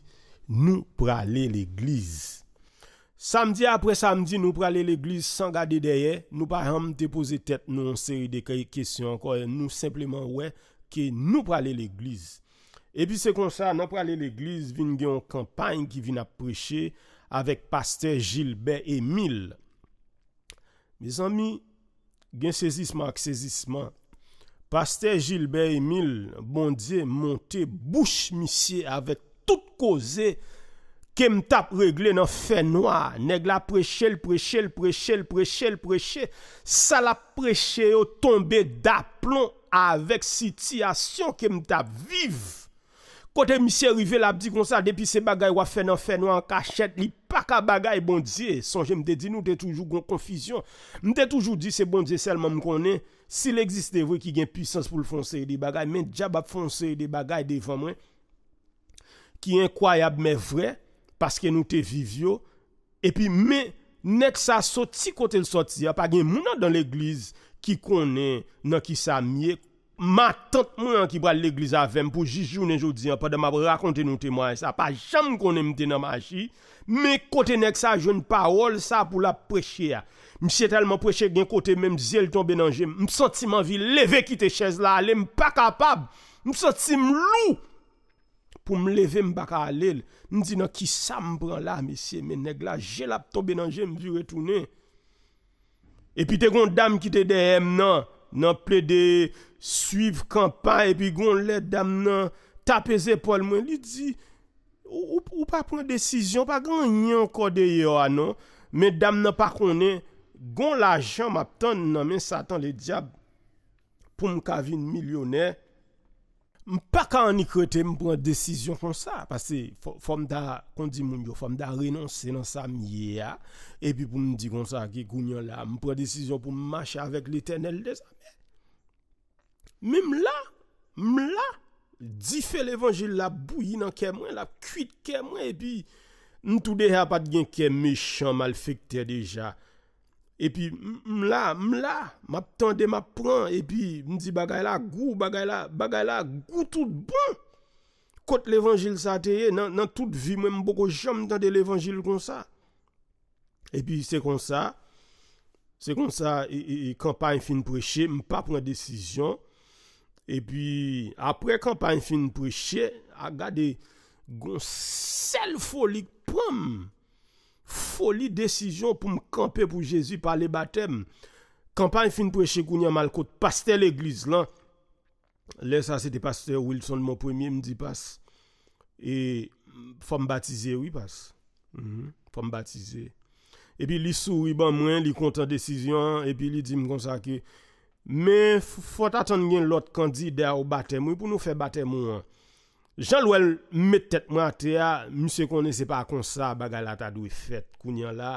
nou prale l'eglise. Samdi apre samdi, nou prale l'eglise, san gade deye, nou pa ram te pose tèt, nou an seri de kèy kèsyon, nou simplement wè, ki nou prale l'eglise. E pi se konsa nan prale l'eglise vin gen yon kampany ki vin ap preche avèk paste Jilbert Emil. Me zanmi gen sezisman ak sezisman, paste Jilbert Emil bondye monte bouch misye avèk tout koze kem tap regle nan fè noa. Neg la preche, l'preche, l'preche, l'preche, l'preche, sa la preche yo tombe da plon avèk sityasyon kem tap vive. Kote misye rive la pdi konsa depi se bagay wafen wafen wankachet li paka bagay bondye. Sonje mte di nou te toujou kon konfisyon. Mte toujou di se bondye selman mkonen. Sil egziste vwe ki gen pwisans pou l fonseye di bagay. Men dja bap fonseye di bagay devan mwen. Ki inkwayab me vwe. Paske nou te vivyo. E pi me nek sa soti kote l soti. Apa gen mounan dan l eglize ki konen nan ki sa mwenye. Ma tante mwen an ki bral l'eglize avèm pou jijou nenjou diyan Padèm ap rakonte nou temoye sa Pa jam konen mte nan maji Men kote nek sa joun parol sa pou la preche Mwen se telman preche gen kote men mzel ton benanje Mwen sotim anvi leve ki te chèze la Ale mpa kapab Mwen sotim lou Pou mleve mbakal el Mwen di nan ki sa mbran la Mwen se men nek la jel ap ton benanje mvi retounen E pi te kon dam ki te dehem nan nan ple de suiv kampan, epi goun le dam nan tapeze pol mwen, li di, ou pa pren de cizyon, pa ganyan kode yo anon, men dam nan pa konen, goun la jan map ton nan men satan le diab, pou mou kavine milyonè, mou pa ka anikrete mou pren de cizyon fon sa, pase fom da, kon di moun yo, fom da renonsen an sa miye ya, epi pou mou di kon sa ki goun yo la, mou pren de cizyon pou mou mache avèk l'eternel de sa, Me mla, mla, di fe levangil la bou yi nan kemwen, la kuit kemwen, epi, nou tou dey apat gen kem, mecham, alfekte deja. Epi, mla, mla, map tende map pran, epi, mdi bagay la, gou bagay la, bagay la, gou tout bon. Kote levangil sa teye, nan tout vi mwen mbo ko jom tende levangil kon sa. Epi, se kon sa, se kon sa, e, e, e kampany fin preche, mpa pren desisyon, E pi apre kampanj fin preche, agade gonsel folik poum. Foli desijon poum kampe pou Jezu pa le batem. Kampanj fin preche kouni amal kote, paste l'egliz lan. Le sa se te paste Wilson, moun premye mdi pas. E mhm, fom batize wipas. Fom batize. E pi li sou wiban mwen, li kontan desijon. E pi li di mgon sa ke... Men, fote atan gen lot kandida ou batèm wè pou nou fè batèm wè. Jal wè met tèt mwate ya, mse konen se pa konsa bagalata dwi fèt kounyan la.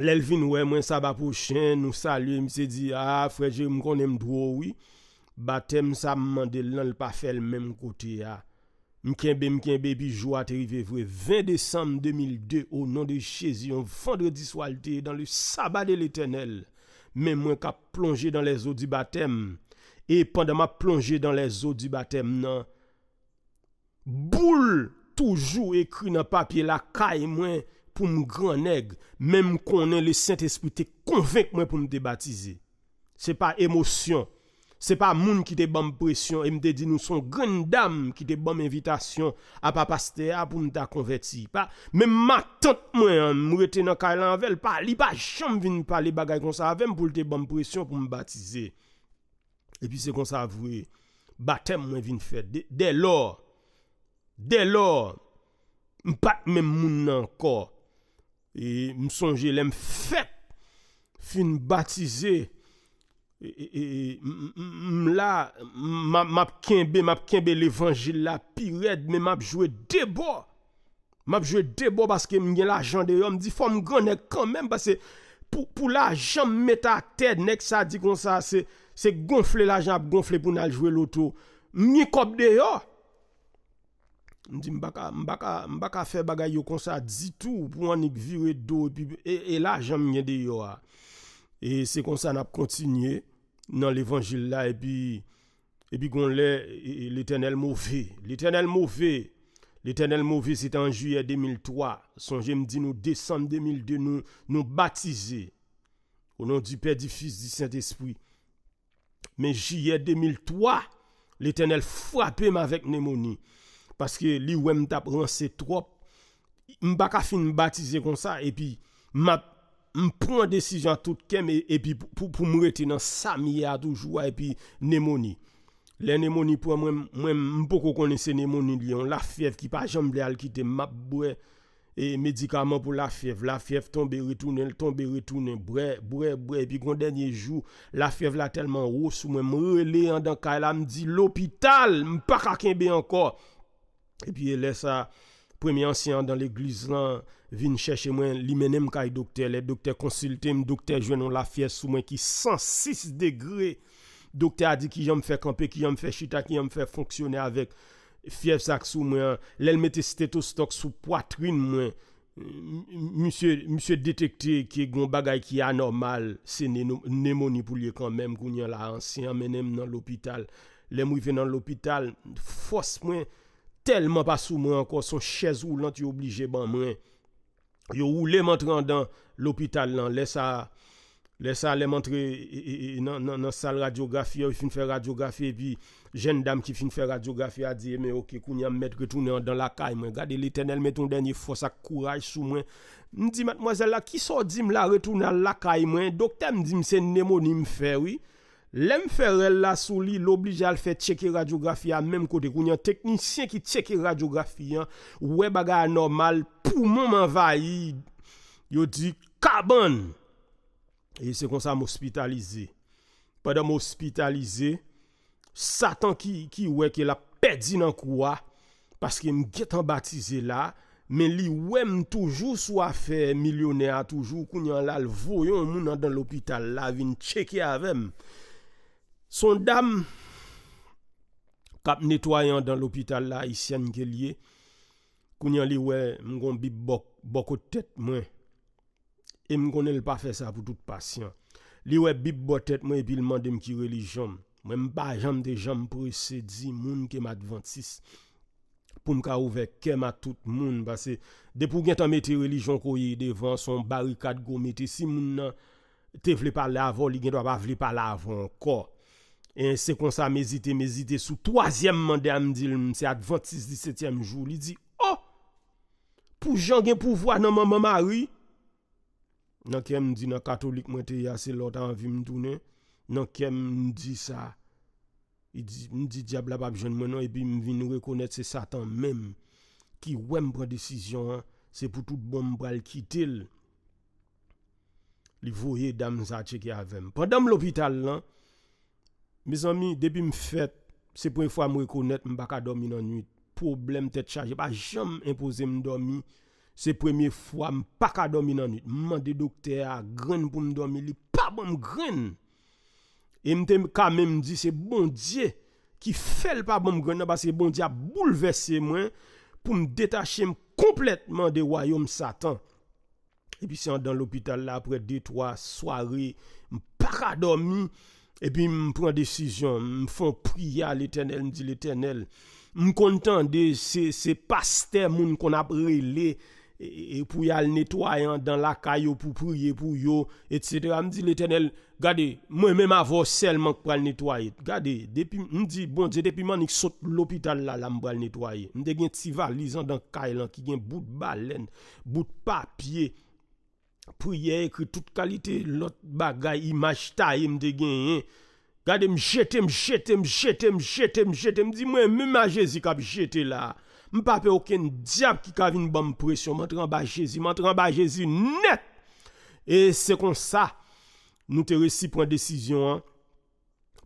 Lèl vin wè mwen sabat pochè, nou salye, mse di, a, fwè jè mkonen mdwo wè, batèm sa mwande lèl pa fè l mèm kote ya. Mkenbe, mkenbe, pi jwa te rive vwe, 20 Desem 2002, o nan de Chezi, yon vandredi swalte, dan le sabat de l'Eternel. même moi qu'à plongé dans les eaux du baptême. Et pendant ma plongé dans les eaux du baptême, non, boule toujours écrit dans papier la caille moi pour me grand nègre, même qu'on est le Saint-Esprit te convainc moi pour me débaptiser. C'est pas émotion, Se pa moun ki te bom presyon e mte di nou son gren dam ki te bom evitasyon apapaste a pou nou ta konveti. Men matant mwen mwete nan kailanvel pa li pa chanm vin pa li bagay kon sa avem pou te bom presyon pou m batize. E pi se kon sa avouye, batem mwen vin fet. De lor, de lor, m pat men moun nan kor. E m sonje lem fet fin batize. E, e, e, m la, m ap kenbe, m ap kenbe l'evangil la Pi red, men m ap jwe debo M ap jwe debo baske m gen la jan deyo M di fwa m gane kanmen baske Pou la jan met a ted Nek sa di kon sa se gonfle la jan A gonfle pou nan jwe loto M ni kop deyo M baka fe bagay yo kon sa di tou Pou anik vire do E la jan m gen deyo E se kon sa nap kontinye dans l'évangile là, et puis, et puis, l'éternel mauvais. L'éternel mauvais. L'éternel mauvais, c'était en juillet 2003. Songez, me dit, nous, décembre 2002, nous, nous baptiser Au nom du Père, du Fils, du Saint-Esprit. Mais juillet 2003, l'éternel frappé avec pneumonie. Parce que lui, ouais, trois, trop. fait fin baptisé comme ça, et puis, m'a Mpon desijan tout kem e pi pou mwete nan sa miyad ou jwa e pi nemoni. Le nemoni pou mwen mpoko kone se nemoni liyon. La fev ki pa jom le al kite map bre. E medikaman pou la fev. La fev tombe retounen, tombe retounen. Bre, bre, bre. E pi kon denye jou, la fev la telman rosu. Mwen mwere le an dan ka. E la mdi l'opital. Mpa kakenbe anko. E pi e lesa... premye ansyen an dan l'eglizan vin chèche mwen, li menem kaj e dokte, lè dokte konsilte m, dokte jwen an la fies sou mwen ki 106 degre, dokte a di ki jom fè kampe, ki jom fè chita, ki jom fè fonksyonè avèk fies ak sou mwen, lèl mette steto stok sou poatrin mwen, msye detekte ki e goun bagay ki anormal, se nemoni pou liye kanmen, koun yon la ansyen menem nan l'opital, lèm wive nan l'opital, fos mwen, tellement pas sous moi encore son chaise roulante est obligé ban moi yo roulé m'entrant dans l'hôpital là laisse ça laisse aller montrer dans dans salle radiographie il fin faire radiographie et puis jeune dame qui fin faire radiographie a dit mais OK kounya mettre retourner dans la caille moi regardez l'éternel met ton dernier force courage sous moi me dit mademoiselle là qui sort dit me la retourner à la caille moi docteur me dit c'est pneumonie me fait oui Lèm fè rel la sou li, l'oblige al fè cheke radiografi a mèm kote. Kounyan teknisyen ki cheke radiografi an, wè baga anormal, pou moun m'envayi, yo di, kabon! E se kon sa m'hospitalize. Padè m'hospitalize, satan ki wè ki la pedi nan kouwa, paske m'getan batize la, men li wèm toujou sou a fè milyonè a toujou, kounyan lal vò, yon moun an dan l'hopital la, vin cheke avèm, Son dam, kap netwayan dan l'opital la, isyan gen liye, kounyan liwe mgon bip bokotet mwen, e mgon el pa fe sa pou tout pasyon. Liwe bip bokotet mwen, epil mandem ki relijon. Mwen mba jam de jam prese di, moun kem advansis, pou mka ouve kem a tout moun, basse depou gen tan meti relijon kouye, devan son barikat gome, si moun nan te vle pa lavo, li gen dwa pa vle pa lavo anko. E yon se konsa mezite, mezite, sou toazyem mande a mdil, mse adventis di setyem joul, li di, oh, pou jan gen pou vwa nan maman mary, nan kem mdi nan katolik mwen te yase lota an vi mdounen, nan kem mdi sa, mdi diabla bab jen mwen an, e bi mvi nou rekonet se satan men, ki wèm pre-desisyon an, se pou tout bom pral kitil, li vouye dam zache ki avèm. Pan dam l'opital lan, Me zanmi, depi m fèt, se premi fwa m rekonèt, m pa ka dormi nan nwit. Problem tè tchaj, jè pa jom impose m dormi. Se premi fwa, m pa ka dormi nan nwit. M mandi doktè a gren pou m dormi li, pa bom gren. E m tèm kame m di, se bon diye ki fèl pa bom gren, nan ba se bon diye a boulevesse mwen pou m detache m kompletman de wayom satan. E pi si an dan l opital la apre 2-3 soare, m pa ka dormi. Epi m pren desisyon, m fon priya l'Eternel, m di l'Eternel, m kontan de se paste moun kon ap rele, e priya l netwayan dan la kayo pou priye pou yo, etc. M di l'Eternel, gade, mwen men ma vò sel mank pral netwaye, gade, depi m di, bon, depi m anik sot l opital la m pral netwaye, m de gen tiva lizan dan kay lan ki gen bout balen, bout papye, Pouye ekre tout kalite, lot bagay imajta yem de genye. Eh. Gade m jete m jete m jete m jete m jete m, di mwen m m a Jezi kab jete la. M pape oken diap ki kab in ban m presyon, m entran ba Jezi, m entran ba Jezi net. E se kon sa, nou te resi pren desisyon,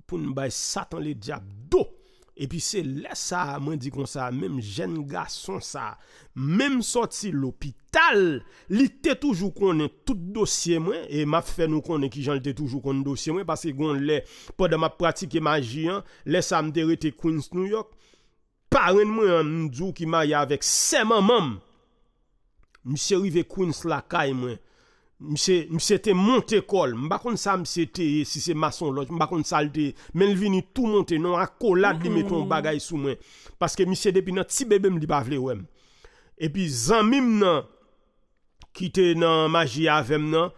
pou m bay satan le diap do. Epi se lè sa, mwen di kon sa, mèm jen ga son sa, mèm soti l'opital, li te toujou konen tout dosye mwen, e ma fè nou konen ki jan li te toujou konen dosye mwen, paske gwen lè, poda ma pratike maji, lè sa mderete Queens, New York, parem mwen yon djou ki marye avek seman mwen, mwen se rive Queens lakay mwen, Mi se te monte kol, mba kon sa mi se te ye si se mason loj, mba kon sa li te men vini tou monte, nan akolad li mhm. meton bagay sou mwen. Paske mi se depi nan tsi bebe mdi bavle wèm. E pi zanmim nan, ki te nan maji avèm nan,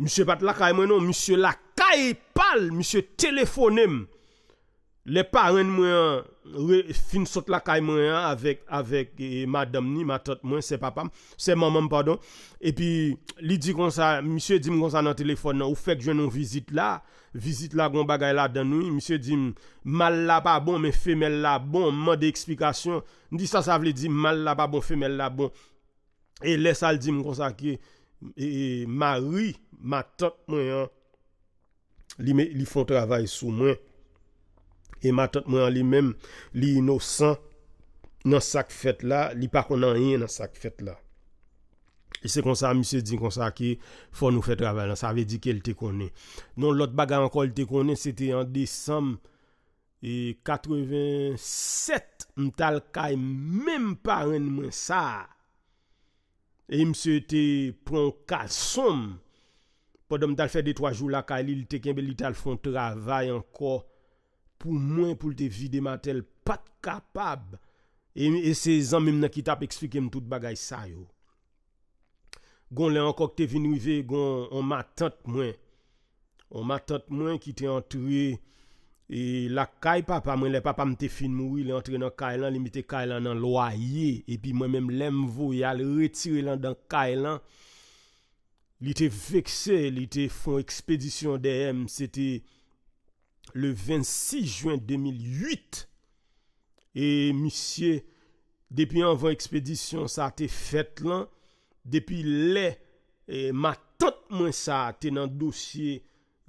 mi se pat lakay mwen nan, mi se lakay pal, mi se telefonèm. Le paren mwen fin sot la kay mwen yon Avèk madam ni, matot mwen, se papam Se mamam, pardon E pi, li di kon sa Misyè di mwen kon sa nan telefon nan Ou fèk jwen nou vizit la Vizit la, goun bagay la dan nou Misyè di mwen, mal la pa bon, men femel la bon Man de eksplikasyon Ni sa sa vle di, mal la pa bon, femel la bon E le sal di mwen kon sa ki E, ma ri, matot mwen yon Li mwen, li fon travay sou mwen E matot mwen an li men, li inosan nan sak fèt la, li pa konan yin nan sak fèt la. E se konsa, misye di konsa ki fon nou fèt ravay nan, sa ve di ke lite konen. Non, lot baga an kon lite konen, sete an desam e katreven set, mtal kay mwen mparen mwen sa. E mse te pron ka som, podo mtal fè de twa jou la kay li, li te kenbe li tal fon travay an kon. pou mwen pou lte vide ma tel pat kapab. E, e se zan mwen na kitap eksplike m tout bagay sa yo. Gon lè ankok te vin rive, gon, an matant mwen, an matant mwen ki te antouye, e lakay papa, mwen lè papa mte fin mou, lè antouye nan kailan, lè mite kailan nan loayye, e pi mwen mèm lèm vò, yal e retire lan dan kailan, lè te vekse, lè te fon ekspedisyon de m, se te, Le 26 juan 2008 E misye Depi anvan ekspedisyon sa te fet lan Depi le Ma tante mwen sa te nan dosye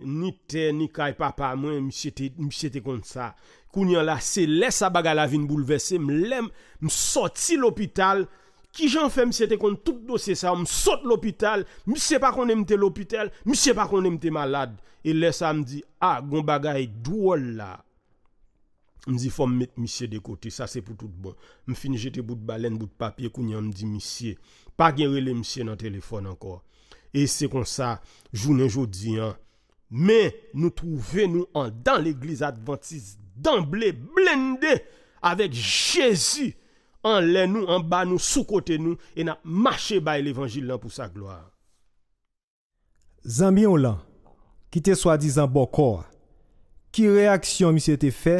Ni te ni kay papa mwen Mwen mwen se te kont sa Kounyan la se le sa baga la vin boulevese Mlem msoti lopital qui j'en fais, monsieur, t'es contre tout dossier ça, me saute l'hôpital, monsieur, pas qu'on aime l'hôpital, monsieur, pas qu'on aime malade. Et là, ça me ah, gon bagay, douol là. Me dit, faut me mettre monsieur de côté, ça c'est pour tout bon. Me finis, bout de baleine, bout de papier, qu'on me dit, monsieur, pas guérir les monsieur dans téléphone encore. Et c'est comme ça, journée, dis hein. Mais, nous trouvons nous en dans l'église adventiste, d'emblée, blendé, avec Jésus. an lè nou, an ba nou, sou kote nou, e na mache bay l'Evangile lan pou sa gloa. Zanmion lan, ki te swadi zanbo kor, ki reaksyon mi se te fe,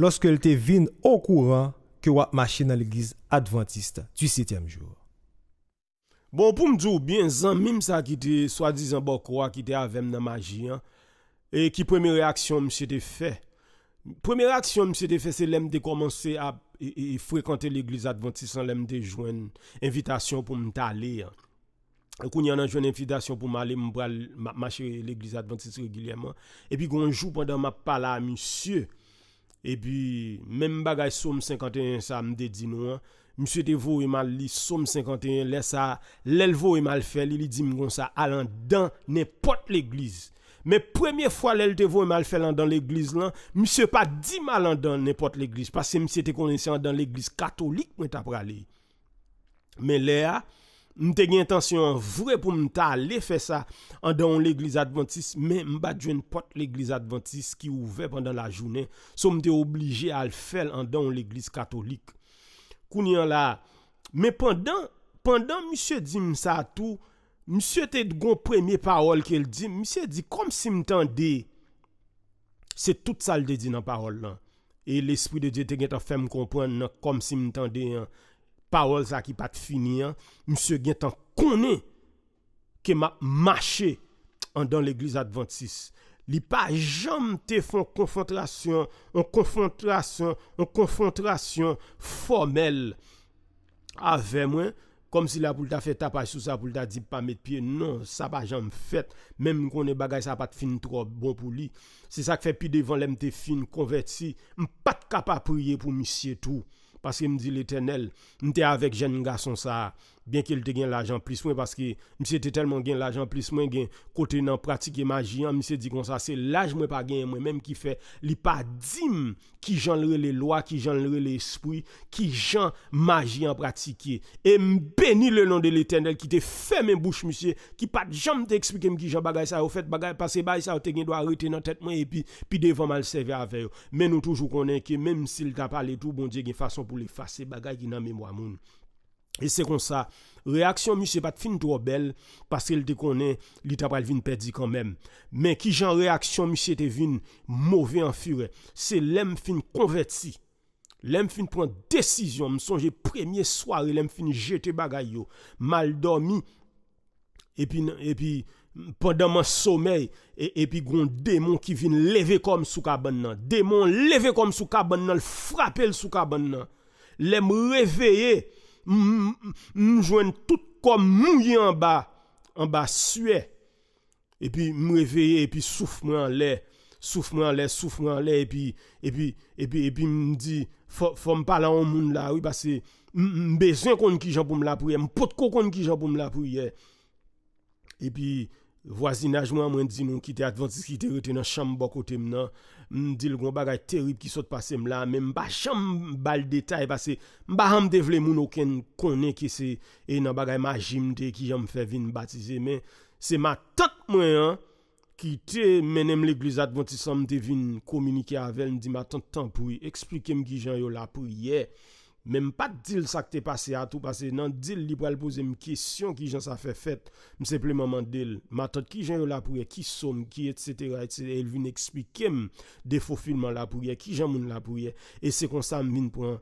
loske l te vin ou kouvan, ke wap mache nan l'Eglise Adventiste, du 7e jour. Bon, pou m di ou bien, zanmim sa ki te swadi zanbo kor, ki te avem nan maji, e ki premi reaksyon mi se te fe. Premi reaksyon mi se te fe, se lem de komanse a E frekante l'Eglise Adventiste san lèm de jwen invitation pou mta lè. E kou nyan nan jwen invitation pou mwa lè mwa chè l'Eglise Adventiste regilyèman. E pi gonjou pandan mwa pala a monsye. E pi men bagay Somme 51 sa mde di nou. Monsye te vò wè mal li Somme 51 lè sa lèl vò wè mal fè li li di mgon sa alan dan ne pot l'Eglise. Mè premye fwa lèl te vo mè al fel an dan l'eglise lan, mè se pa di mal an dan ne pot l'eglise, pasè mè se te konen se an dan l'eglise katolik mwen ta prale. Mè lè a, mè te gen tansyon vwè pou mè ta ale fe sa an dan l'eglise adventis, mè mba dwen pot l'eglise adventis ki ouve pandan la jounen, so mè te oblige al fel an dan l'eglise katolik. Kouni an la, mè pandan mè se di msa tou, Mse te goun premye parol ke el di. Mse di, kom si mtande, se tout sa el de di nan parol lan. E l'espri de di te gen tan fèm kompwen nan, kom si mtande, parol sa ki pat fini. Mse gen tan konen ke mache an dan l'Eglise Adventiste. Li pa jom te fon konfantrasyon, konfantrasyon, konfantrasyon formel avè mwen, Kom si la pou lta fè tapaj sou sa pou lta di pa met piye. Non, sa pa jan m fèt. Mem m kone bagay sa pat fin tro bon pou li. Se sa k fè pi devan lè m te fin konverti. M pat kapa priye pou misye tou. Paske m di l'Eternel, m te avek jen nga son sa a. Ben ke li te gen bon la jan plis mwen, paske mse te telman gen la jan plis mwen, gen kote nan pratike maji an, mse di kon sa, se laj mwen pa gen mwen, menm ki fe li pa dim, ki jan lre le loa, ki jan lre le espri, ki jan maji an pratike. E mbeni le nan de le ten del, ki te fe men bouch mse, ki pat jan mte ekspike mwen ki jan bagay sa, ou fet bagay pase bagay sa, ou te gen do a rete nan tet mwen, epi devan mal seve aveyo. Men nou toujou konen ke, menm si lta pale tou, bon di gen fason pou le fase bagay ki nan memwa moun. E se kon sa, reaksyon mi se pat fin tro bel Pase el te konen Lit apal vin pedi kon men Men ki jan reaksyon mi se te vin Mouve enfure Se lem fin konverti Lem fin pran desisyon M sonje premye sware Lem fin jete bagay yo Mal dormi E pi pon daman somey E pi goun demon ki vin leve kom sou kabon nan Demon leve kom sou kabon nan Frapel sou kabon nan Lem reveye M jwen tout kom mouye an ba An ba suye Epi m reveye epi soufman le Soufman le, soufman le Epi m di Fò m pala an moun la M bezen kon ki jan pou m la pouye M potko kon ki jan pou m la pouye Epi Vwazinaj mwen di nou ki te Adventist ki te rete nan chanm bokote mnen, mdil kon bagay terib ki sot pase mla, men mba chanm bal detay base mba hamde vle moun oken konen ki se enan bagay ma jimde ki janm fe vin batize men, se ma tak mwen an ki te menem l'Eglise Adventist amde vin komunike avel mdi ma tantan pou yi, eksplike mgi jan yo la pou yi. Mem pat dil sakte pase a tou pase nan dil li pral pose m kesyon ki jan sa fe fet mse ple maman del. Matot ki jan m la pouye, ki som, ki etsete, etsete, el vin eksplikem de fofilman la pouye, ki jan moun la pouye. E se konsan m vin pou an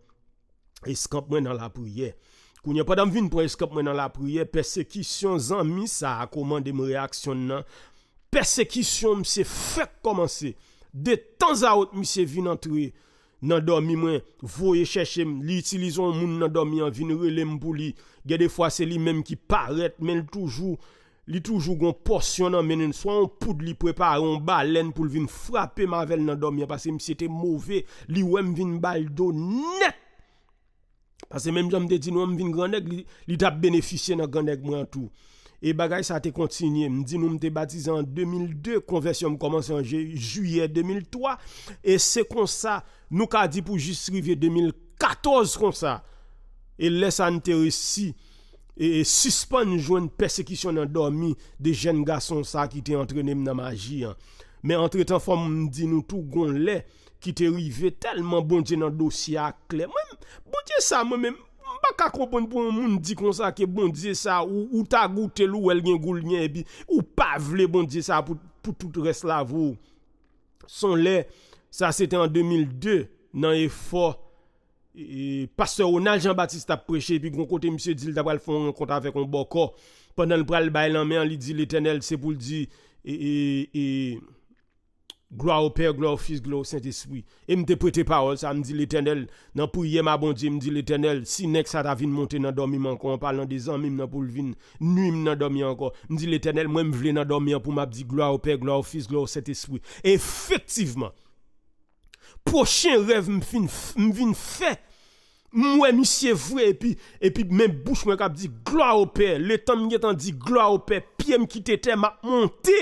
eskap mwen nan la pouye. Kou nye padan vin pou eskap mwen nan la pouye, persekisyon zan mi sa akouman de m reaksyon nan. Persekisyon m se fèk komanse, de tan za out mi se vin antouye. nan dormi mwen, voye chèche m, li utilison moun nan dormi an, vin rele m pou li, gen fois se li menm ki paret, men toujou, li toujou gon porsyon nan menen, Swan an poud li prepare, an balen pou vin frape mavel nan dormi an, pase m si te mouve, li wèm vin baldo net, pase menm jom de di nou vin grandeg, li, li tap benefisye nan grandeg mwen an tou, E bagay sa te kontinye, mdi nou mte batize an 2002, konvesyon m komanse an juye 2003. E se kon sa, nou ka di pou jist rive 2014 kon sa. E lesan te resi, e, e suspon nou jwen persekisyon nan dormi de jen gason sa ki te antrene m nan maji. Me antre tan fom mdi nou tou goun le ki te rive telman bondye nan dosye akle. Mwen m bondye sa mwen m. Aka kompon pou moun di konsa ke bon diye sa ou ta goutel ou el gen goul nye e bi ou pa vle bon diye sa pou tout reslavou. Son le, sa se te an 2002 nan e fo, e, pasteur Onal Jean-Baptiste ap preche, e pi kon kote msye di l da pral fon konta fe kon bokor, pandan pral bay lan men an li di l etenel se pou l di e... Gloa ou pe, gloa ou fis, gloa ou senti soui. E m te prete parol sa, m di l'Etenel, nan pou ye ma bon di, m di l'Etenel, si nek sa ta vin monte nan domi manko, an palan de zanmi, m nan pou vin, nui m nan domi anko, m di l'Etenel, mwen m vle nan domi anpo, m ap di gloa ou pe, gloa ou fis, gloa ou senti soui. Efektiveman, pochen rev m vin fe, mwen m isyevwe, epi, epi men bouch mwen kap di gloa ou pe, le tan m gen tan di gloa ou pe, pi m kite te, m a monte,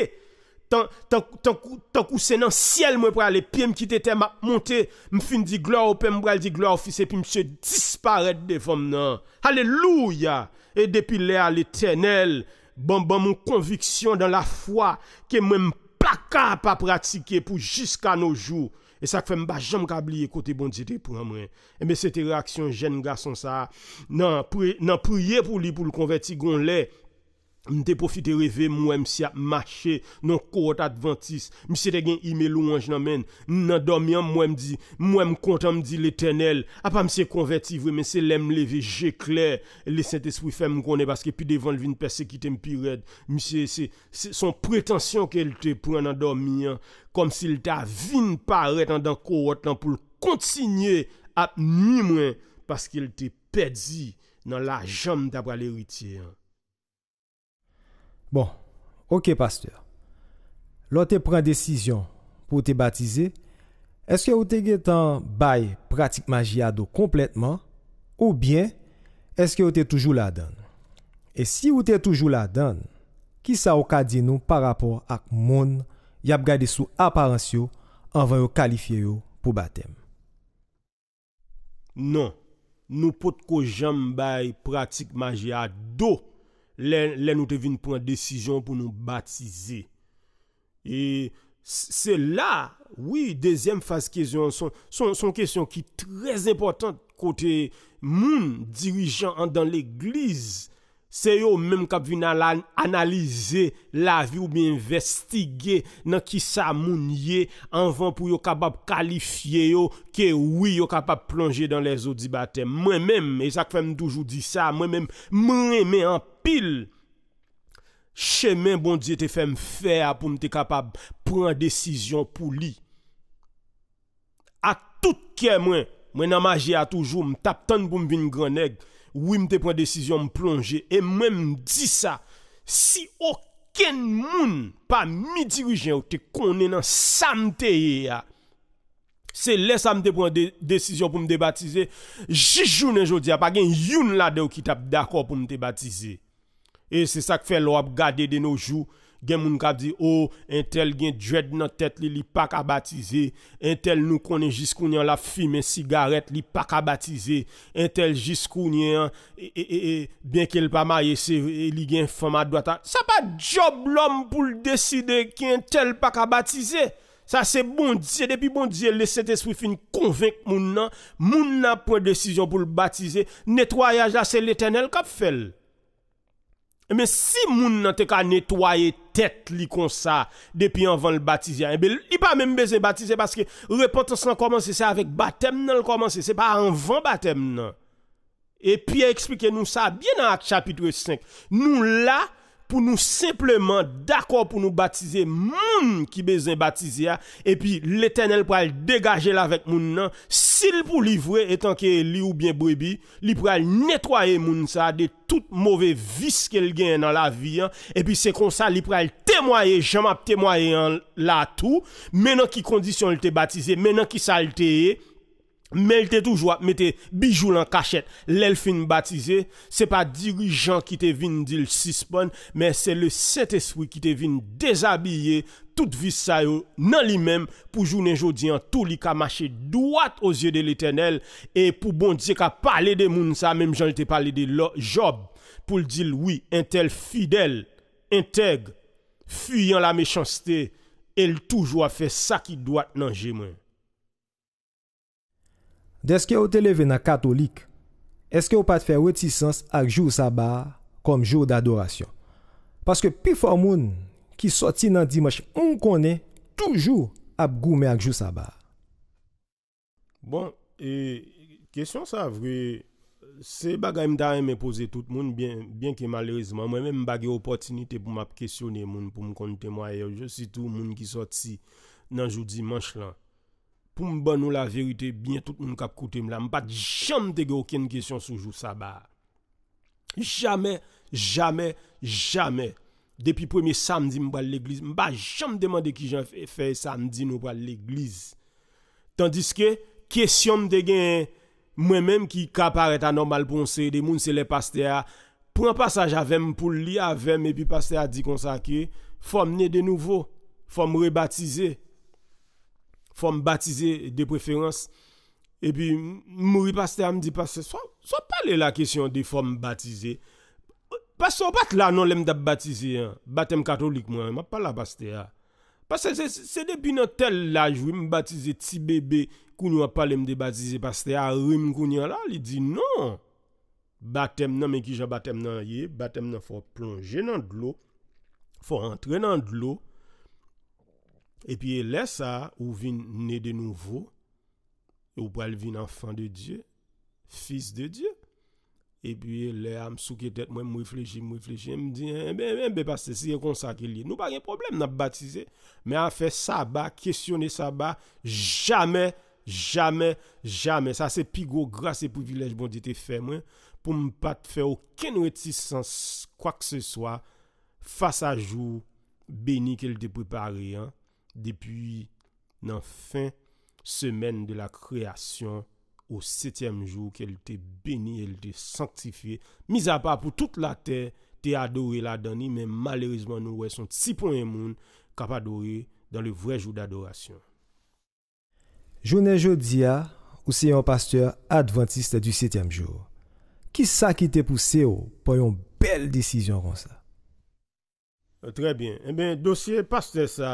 Tan kou se nan siel mwen prele, pi mkite te monte, mfin di glo, mwen prele di glo, fise, pi mse disparete de fom nan. Halleluja! E depi le al etenel, ban ban mwen konviksyon dan la fwa, ke mwen mpaka pa pratike pou jiska nojou. E sak fe mba jom kabli e kote bondite pou an mwen. E me se te reaksyon jen gason sa, nan priye pou li pou l konverti goun le, Mwen te profite revè mwen mwen si ap mache nan korot adventis. Mwen se te gen ime lou anj nan men. Mwen nan dormi an mwen mwen mdi. Mwen mwen kontan mwen mdi l'eternel. A pa mwen se konverti vwen mwen se lem leve jekler. Lese te swifè mwen konè paske pi devan lvin persekite mwen pi red. Mwen se se son pretensyon ke lte pre nan dormi an. Kom si lte avin pa red an dan korot an pou l'kontinye ap nimren. Paske lte pedzi nan la jom dapwa l'eritye an. Bon, ok pasteur, lò te pren desisyon pou te batize, eske ou te getan bay pratik majiyado kompletman, ou bien, eske ou te toujou la dan? E si ou te toujou la dan, ki sa ou ka di nou par rapor ak moun yap gade sou aparensyo an van yo kalifiye yo pou batem? Non, nou pot ko jam bay pratik majiyado lè nou te vin prou an desijon pou nou batize. E se la, wè, dezyen fase kèzyon, son kèzyon ki trèz important kote moun dirijan an dan l'eglize, se yo mèm kap vin an lan analize la vi ou bi investige nan ki sa moun ye an van pou yo kapab kalifiye yo ke wè yo kapab plonje dan lè zo di batè. Mwen mèm, e sak fèm doujou di sa, mwen mèm, mwen mèm an pati Che men bon diye te fè m fè a pou m te kapab Pren desisyon pou li A tout kè mwen Mwen nan maje a toujou m tap tan pou m bin groneg Ou m te pren desisyon m plonje E mwen m di sa Si oken moun pa mi dirijen ou te konen an samte ye a Se lè samte pren desisyon pou m te batize Jijou nen jodi a Pag en youn lade ou ki tap dakor pou m te batize E se sa k fe lo ap gade de nou jou, gen moun kap di, oh, entel gen dread nan tet li li pa ka batize, entel nou konen jiskounyen la fime, en sigaret li pa ka batize, entel jiskounyen, e, e, e, e, ben ke l pa ma ye se li gen foma dwa ta. Sa pa job l om pou l deside ki entel pa ka batize? Sa se bon diye, depi bon diye, le sète swifin konvenk moun nan, moun nan pren desisyon pou l batize, netwayaj la se l etenel kap fel? Mais eh si moun nan te ka nettoyer tête li comme ça depuis avant le baptisier, eh il pas même besoin baptiser parce que repentance n'a commence c'est avec baptême nan commence, c'est pas avant baptême Et puis expliquez-nous ça bien dans chapitre 5. Nous là, pou nou sepleman d'akor pou nou batize moun ki bezen batize ya, epi l'Eternel pou al degaje la vek moun nan, sil pou livre etan ke li ou bien bwebi, li pou al netwaye moun sa de tout mouve vis ke l gen nan la vi, epi se kon sa li pou al temwaye, jam ap temwaye la tou, menan ki kondisyon l te batize, menan ki sa l te ye, Mel te toujwa mette bijou lan kachet lelfin batize, se pa dirijan ki te vin dil sispon, men se le seteswi ki te vin dezabiye tout vis sayo nan li men pou jounen jodi an tou li kamache doat ozye de l'Eternel e pou bon di se ka pale de moun sa, menm jan te pale de lo job pou li dil oui entel fidel, enteg, fuyan la mechanste, el toujwa fe sa ki doat nan jemwen. Deske ou te leve nan katolik, eske ou pa te fe wetisans ak jou sabar kom jou d'adorasyon. Paske pi fwa moun ki soti nan Dimanche, on konen toujou ap goume ak jou sabar. Bon, e, kesyon sa vwe, se baga im dare me pose tout moun, mwen mwen bagi opotinite pou m ap kesyonne moun pou m konite mwa yo. Je sitou moun ki soti nan jou Dimanche lan. pou m ban nou la verite, bine tout moun kap koute m la, m pa jom te gen okyen kesyon soujou sa ba, jame, jame, jame, depi premye samdi m pa l'eglise, m pa jom demande ki jen fey samdi nou pa l'eglise, tandiske, kesyon te gen, mwen menm ki kaparet an normal ponse, de moun se le paste a, pou an pasaj avem, pou li avem, epi paste a di konsake, fòm ne de nouvo, fòm rebatize, fòm rebatize, Fom batize de preferans. E pi mouri paste a mdi pase. So pale la kesyon de fom batize. Paso pat la non lem da batize. Batem katolik mwen. Ma pale a paste a. Pase se depi nan tel laj. Mwen batize ti bebe. Koun wap pale mde batize paste a. Mwen koun yon la li di nan. Batem nan men ki jan batem nan ye. Batem nan fò plonje nan d'lò. Fò antre nan d'lò. epi e lesa, ou vin ne de nouvo, ou pale vin anfan de Diyo, fis de Diyo, epi e lesa, m souke tet, mwen mwifleji, mwifleji, m di, e ben bepaste, si e konsa ke liye, nou pa gen problem nan batize, men a fe Saba, kesyone Saba, jame, jame, jame, sa se pigou grase privilèj bon dite fe, mwen, pou m pat fe ouken weti sans kwa k se soa, fasa jou, beni ke li te prepare, en, Depi nan fin semen de la kreasyon Ou setyem jou ke el te beni, el te sanktifiye Misa pa pou tout la ter te adore la dani Men malerizman nou wè son ti pounen moun Kap adore dan le vwè jou d'adorasyon Jounen ah, Jodia ou se yon pasteur adventiste du setyem jou Ki sa ki te pousse ou oh, pou yon bel disisyon kon sa Euh, Trè bin. E eh ben, dosye, pastè sa,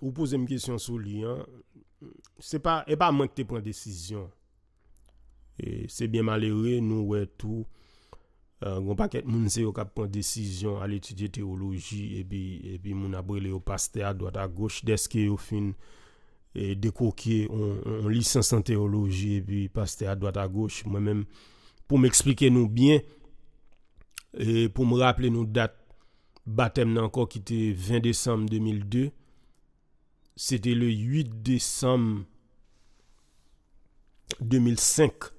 ou pou zem kèsyon sou li, se pa, e pa mwen te pren desisyon. Se biè malerè, nou wè tou, mwen euh, pa ket moun se yo kap pren desisyon al etidye teologi, e bi moun aprele yo pastè a doat a goch, deske yo fin dekoke yon lisans an teologi, e bi pastè a doat a goch. Mwen men, pou mè eksplike nou bin, pou mè rappele nou dat Batem nan kon ki te 20 Desemm 2002. Sete le 8 Desemm 2005.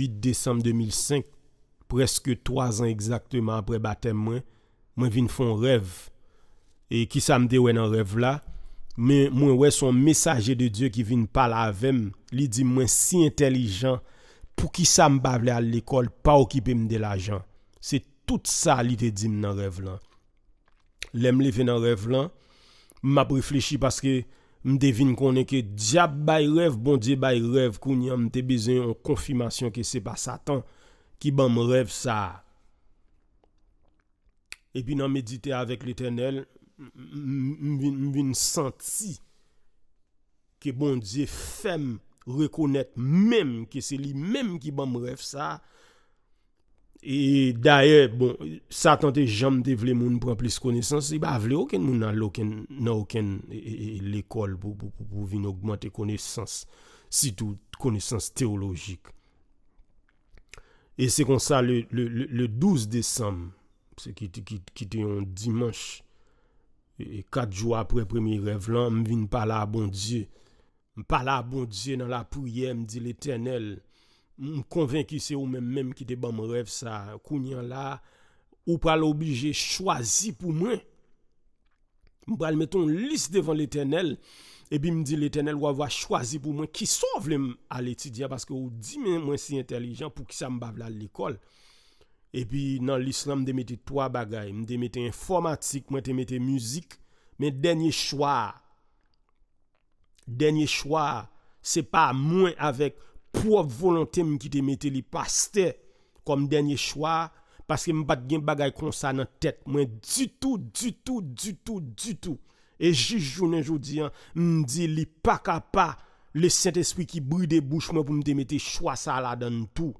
8 Desemm 2005. Preske 3 an exakteman apre batem mwen. Mwen vin fon rev. E ki sa mde wè nan rev la. Mwen wè son mesaje de Diyo ki vin pala avèm. Li di mwen si intelijan. Pou ki sa mba vle al l'ekol. Pa okipè mde la jan. Se te. Tout sa li te dim nan rev lan. Le m li fe nan rev lan. M ap reflechi paske m devine konen ke diap bay rev, bon diye bay rev. Koun ya m te beze konfimasyon ke se pa satan ki ban m rev sa. E pi nan medite avèk l'Eternel, m bin senti ke bon diye fem rekonet menm ke se li menm ki ban m rev sa. E daye, bon, sa tante jom te vle moun pran plis konesans, e ba vle oken moun nan oken l'ekol pou vin augmante konesans, sitou konesans teologik. E se kon sa le 12 Desem, se ki te yon Dimans, e kat jou apre premi revlan, m vin pala a bon Dje, m pala a bon Dje nan la pouye m di l'Eternel, m konvenki se ou men menm ki te ban m wèv sa kounyan la, ou pral obi jè chwazi pou mwen, m pral meton lis devan l'Eternel, e bi m di l'Eternel wavwa chwazi pou mwen, ki son vle m al etidia, paske ou di men mwen si intelijan pou ki sa m bavle al l'ikol, e bi nan l'Islam m de meti 3 bagay, m de meti informatik, m de meti müzik, men denye chwa, denye chwa, se pa mwen avèk, pou ap volante mwen ki te mette li paste kom denye chwa paske mwen bat gen bagay kon sa nan tet mwen du tout, du tout, du tout, du tout e ju jounen joudi an mwen di li pakapa le sent espri ki bride bouche mwen pou mwen te mette chwa sa la dan tout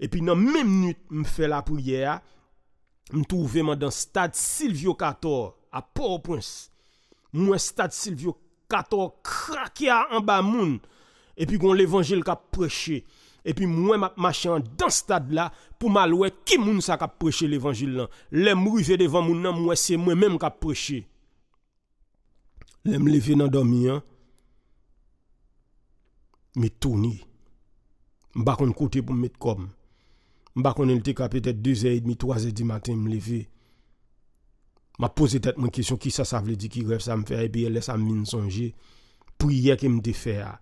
e pi nan men minute mwen fe la pou ye mwen tou veman dan stad Silvio Kator a Port-au-Prince mwen stad Silvio Kator krake a amba moun epi kon l'evangil kap preche, epi mwen ma chan dan stad la, pou ma lwe ki moun sa kap preche l'evangil lan, lè m rive devan moun nan mwen se mwen mèm kap preche. Lè m leve nan domi an, mi tou ni, m bakon kote pou m mit kom, m bakon elte kapetet 2 e 8 mi 3 e 10 maten m leve, ma pose tet mwen kisyon ki sa sa vle di ki gref sa m fe, epi lè sa m min sonje, pou ye ke m de fe a,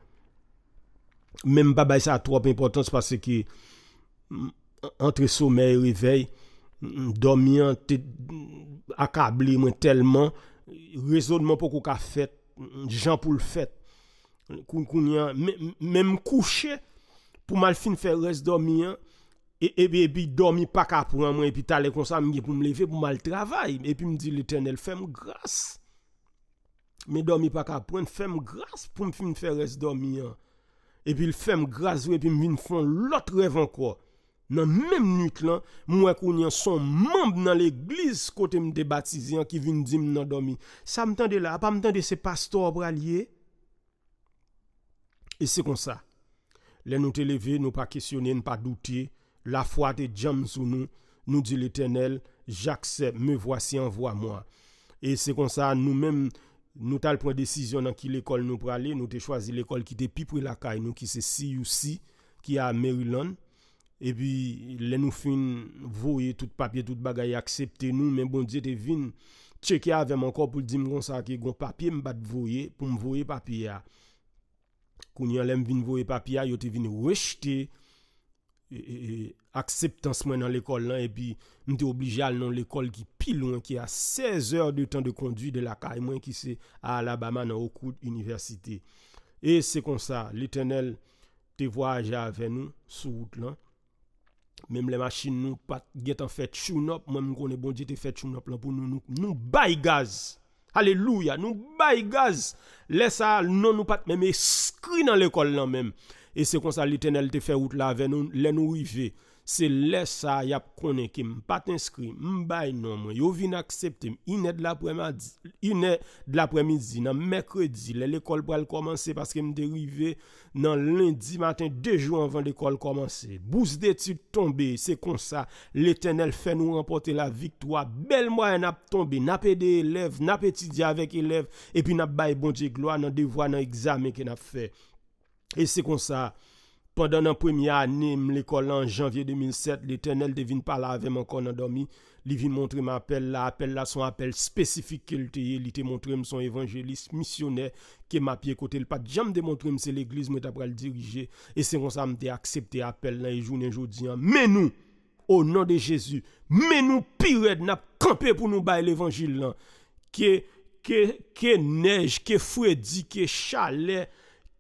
Mem babay sa trope impotant se pase ki mm, entre somer e rivey mm, dormi an akabli mwen telman rezonman pou kou ka fet jan mm, pou l fet koun koun yan mem kouche pou mal fin fè res dormi an epi dormi pa ka pran mwen epi talè konsa mwen mwen leve pou mal travay epi mwen di l'Eternel fè mwen gras men dormi pa ka pran fè mwen gras pou mwen fin fè res dormi an epi l fe m grazwe, epi m vin fon lot rev anko. Nan menm nuk lan, mwen koun yon son mamb nan l eglise kote m de batizyan ki vin dim nan domi. Sa m tende la, pa m tende se pastor bralie. E se kon sa. Le nou te leve, nou pa kisyone, nou pa doutye. La fwa te djam sou nou, nou di l etenel, j aksep, me vwasyan vwa mwa. E se kon sa, nou menm, Nou tal pren desisyon nan ki l'ekol nou prale, nou te chwazi l'ekol ki te pipri lakay nou ki se CUC ki a Maryland. E bi, le nou fin voye tout papye, tout bagay aksepte nou. Men bon diye te vin cheke avem ankor pou l'dim kon sa ki kon papye mbat voye pou mvoye papye a. Koun yon lem vin voye papye a, yo te vin wesh te... E, e, e akseptans mwen nan l'ekol lan E pi mte oblijal nan l'ekol ki pilon Ki a 16h de tan de kondwi de la ka E mwen ki se a Alabama nan Okut Universite E se kon sa L'Eternel te voja ave nou sou wout lan Mem le machin nou pat getan fet chounop Mwen mkone bon di te fet chounop Nan pou nou bay gaz Aleluya Nou bay gaz Lesa nan nou pat Mem eskri nan l'ekol lan menm E se kon sa li tenel te fe wout la ve nou le nou rive. Se le sa yap konen kem patenskri mbay nou mwen. Yo vin akseptem inè de la premizi nan mekredi le lekol pou al komanse paske mde rive nan lundi maten dejou anvan dekol komanse. Bous de ti tombe se kon sa li tenel fe nou rempote la viktwa bel mwayen ap tombe. Napè de elev, napè ti di avèk elev epi nap baye bonje gloa nan devwa nan eksamen ke nap fè. E se kon sa Pendan an premya anem L'ekol an janvye 2007 L'Eternel devine pa la avem an kon an domi Li vine montre m apel la Apel la son apel spesifik ke lteye Li te montre m son evanjelis Missioner ke mapye kote L pat jam de montre m se l'Eglise m ou ta pral dirije E se kon sa m de aksepte apel la E jounen joudi an Menou O nan de Jezu Menou pi red na Kampè pou nou bay l'Evangil lan Ke nej Ke fredi Ke chalè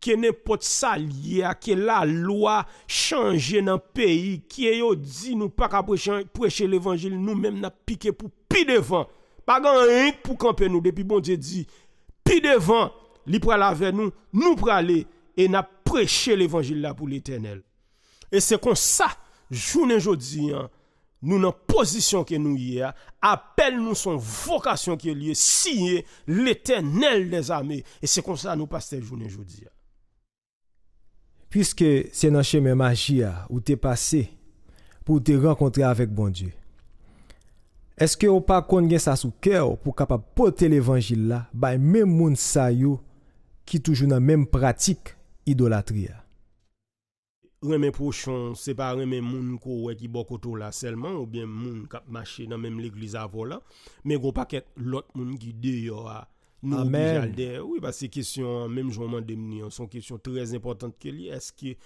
ke ne pot sa liye a ke la lo a chanje nan peyi ki e yo di nou pa ka preche preche l'evangil nou menm na pike pou pi devan pa gan yon yon pou kampe nou depi bon diye di pi devan li pre la ven nou nou pre ale e na preche l'evangil la pou l'Eternel e se kon sa jounen joudi an nou nan posisyon ke nou ye a apel nou son vokasyon ke liye siye l'Eternel des ame e se kon sa nou paste jounen joudi an Piske se nan cheme magi ya, ou te pase, pou te renkontre avek bon Diyo. Eske ou pa kon gen sa sou kèw pou kapap pote l'Evangil la, bay men moun sa yo ki toujou nan men pratik idolatri ya. Reme pochon, se pa reme moun ko wè ki bokotou la selman, ou bien moun kap mache nan men l'Eglise avò la, men go pa ket lot moun ki de yo a. Amen. Ah, oui, parce que c'est une question, même je m'en demande, c'est une question très importante. Est-ce que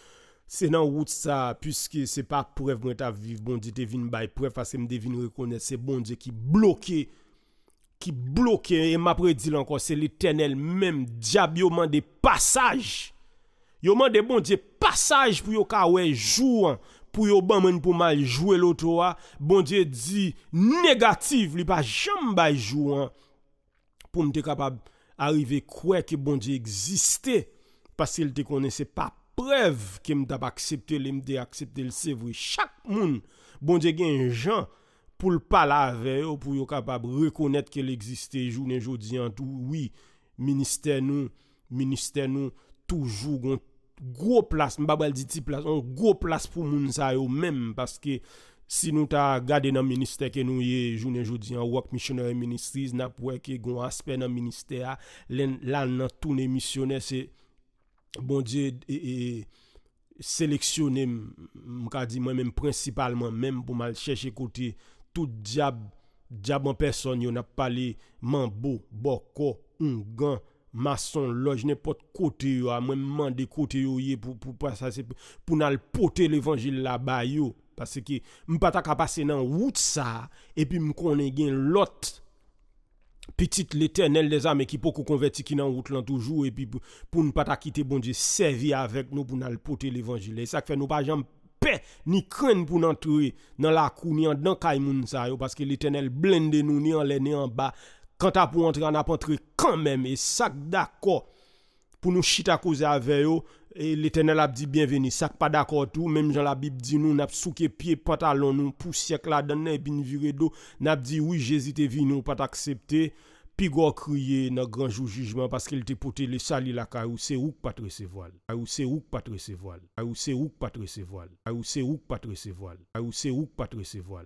c'est dans l'outre ça, puisque c'est pas pour être à vivre, bon Dieu devine, c'est bon Dieu qui bloquait, qui bloquait, et ma prédile encore, c'est l'éternel même, diable, il y a un moment de passage, il y a un moment de passage pour le cas où il joue, pour le bon moment où il joue l'autre, ah. bon Dieu dit, négatif, il n'y a pas jamais joué, pou m te kapab arive kwe ke bon di egziste, pasil te konese pa prev ke m tap aksepte li, m te aksepte l se vwe. Chak moun, bon di gen jan pou l palave yo, pou yo kapab rekonet ke l egziste, jou ne jou di an tou, oui, minister nou, minister nou, toujou goun, gwo plas, m babal di ti plas, gwo plas pou moun zaye yo men, paske, si nou ta gade nan minister ke nou ye jounen joudi an wak missionary ministries nap weke goun asper nan minister a lan nan toune missioner se bon dje seleksyonen mkadi mwen men principalman men pou mal chèche kote tout diab diab an person yo nap pale man bo, bok ko, un, gan mason loj ne pot kote yo a mwen mande kote yo ye pou nan l pote l evanjil la ba yo Pase ki m patak apase nan wout sa, epi m konen gen lot petit l'Eternel de zame ki pou kou konverti ki nan wout lan toujou, epi pou m patak ite bon di servi avek nou pou nan l'pote l'Evangile. E sak fe nou pa janm pe ni kren pou nan ture nan la kou ni an dan kaimoun sa yo, paske l'Eternel blende nou ni an lè ni an ba. Kant apou antre, an apantre kanmèm, e sak dako pou nou chita kouze aveyo, et l'Éternel a dit bienvenue. Ça pas d'accord tout, même Jean la Bible dit nous n'a souqué pied pantalon nous pour siècle la dans et bin viré d'eau. N'a dit oui, Jésus t'est venu pas accepté. Puis go crier dans grand jour jugement parce qu'il t'est porté le sali la caillou c'est ou pas recevoir. Caillou c'est ou pas recevoir. Caillou c'est ou pas recevoir. Caillou c'est ou pas recevoir. Caillou c'est ou pas recevoir.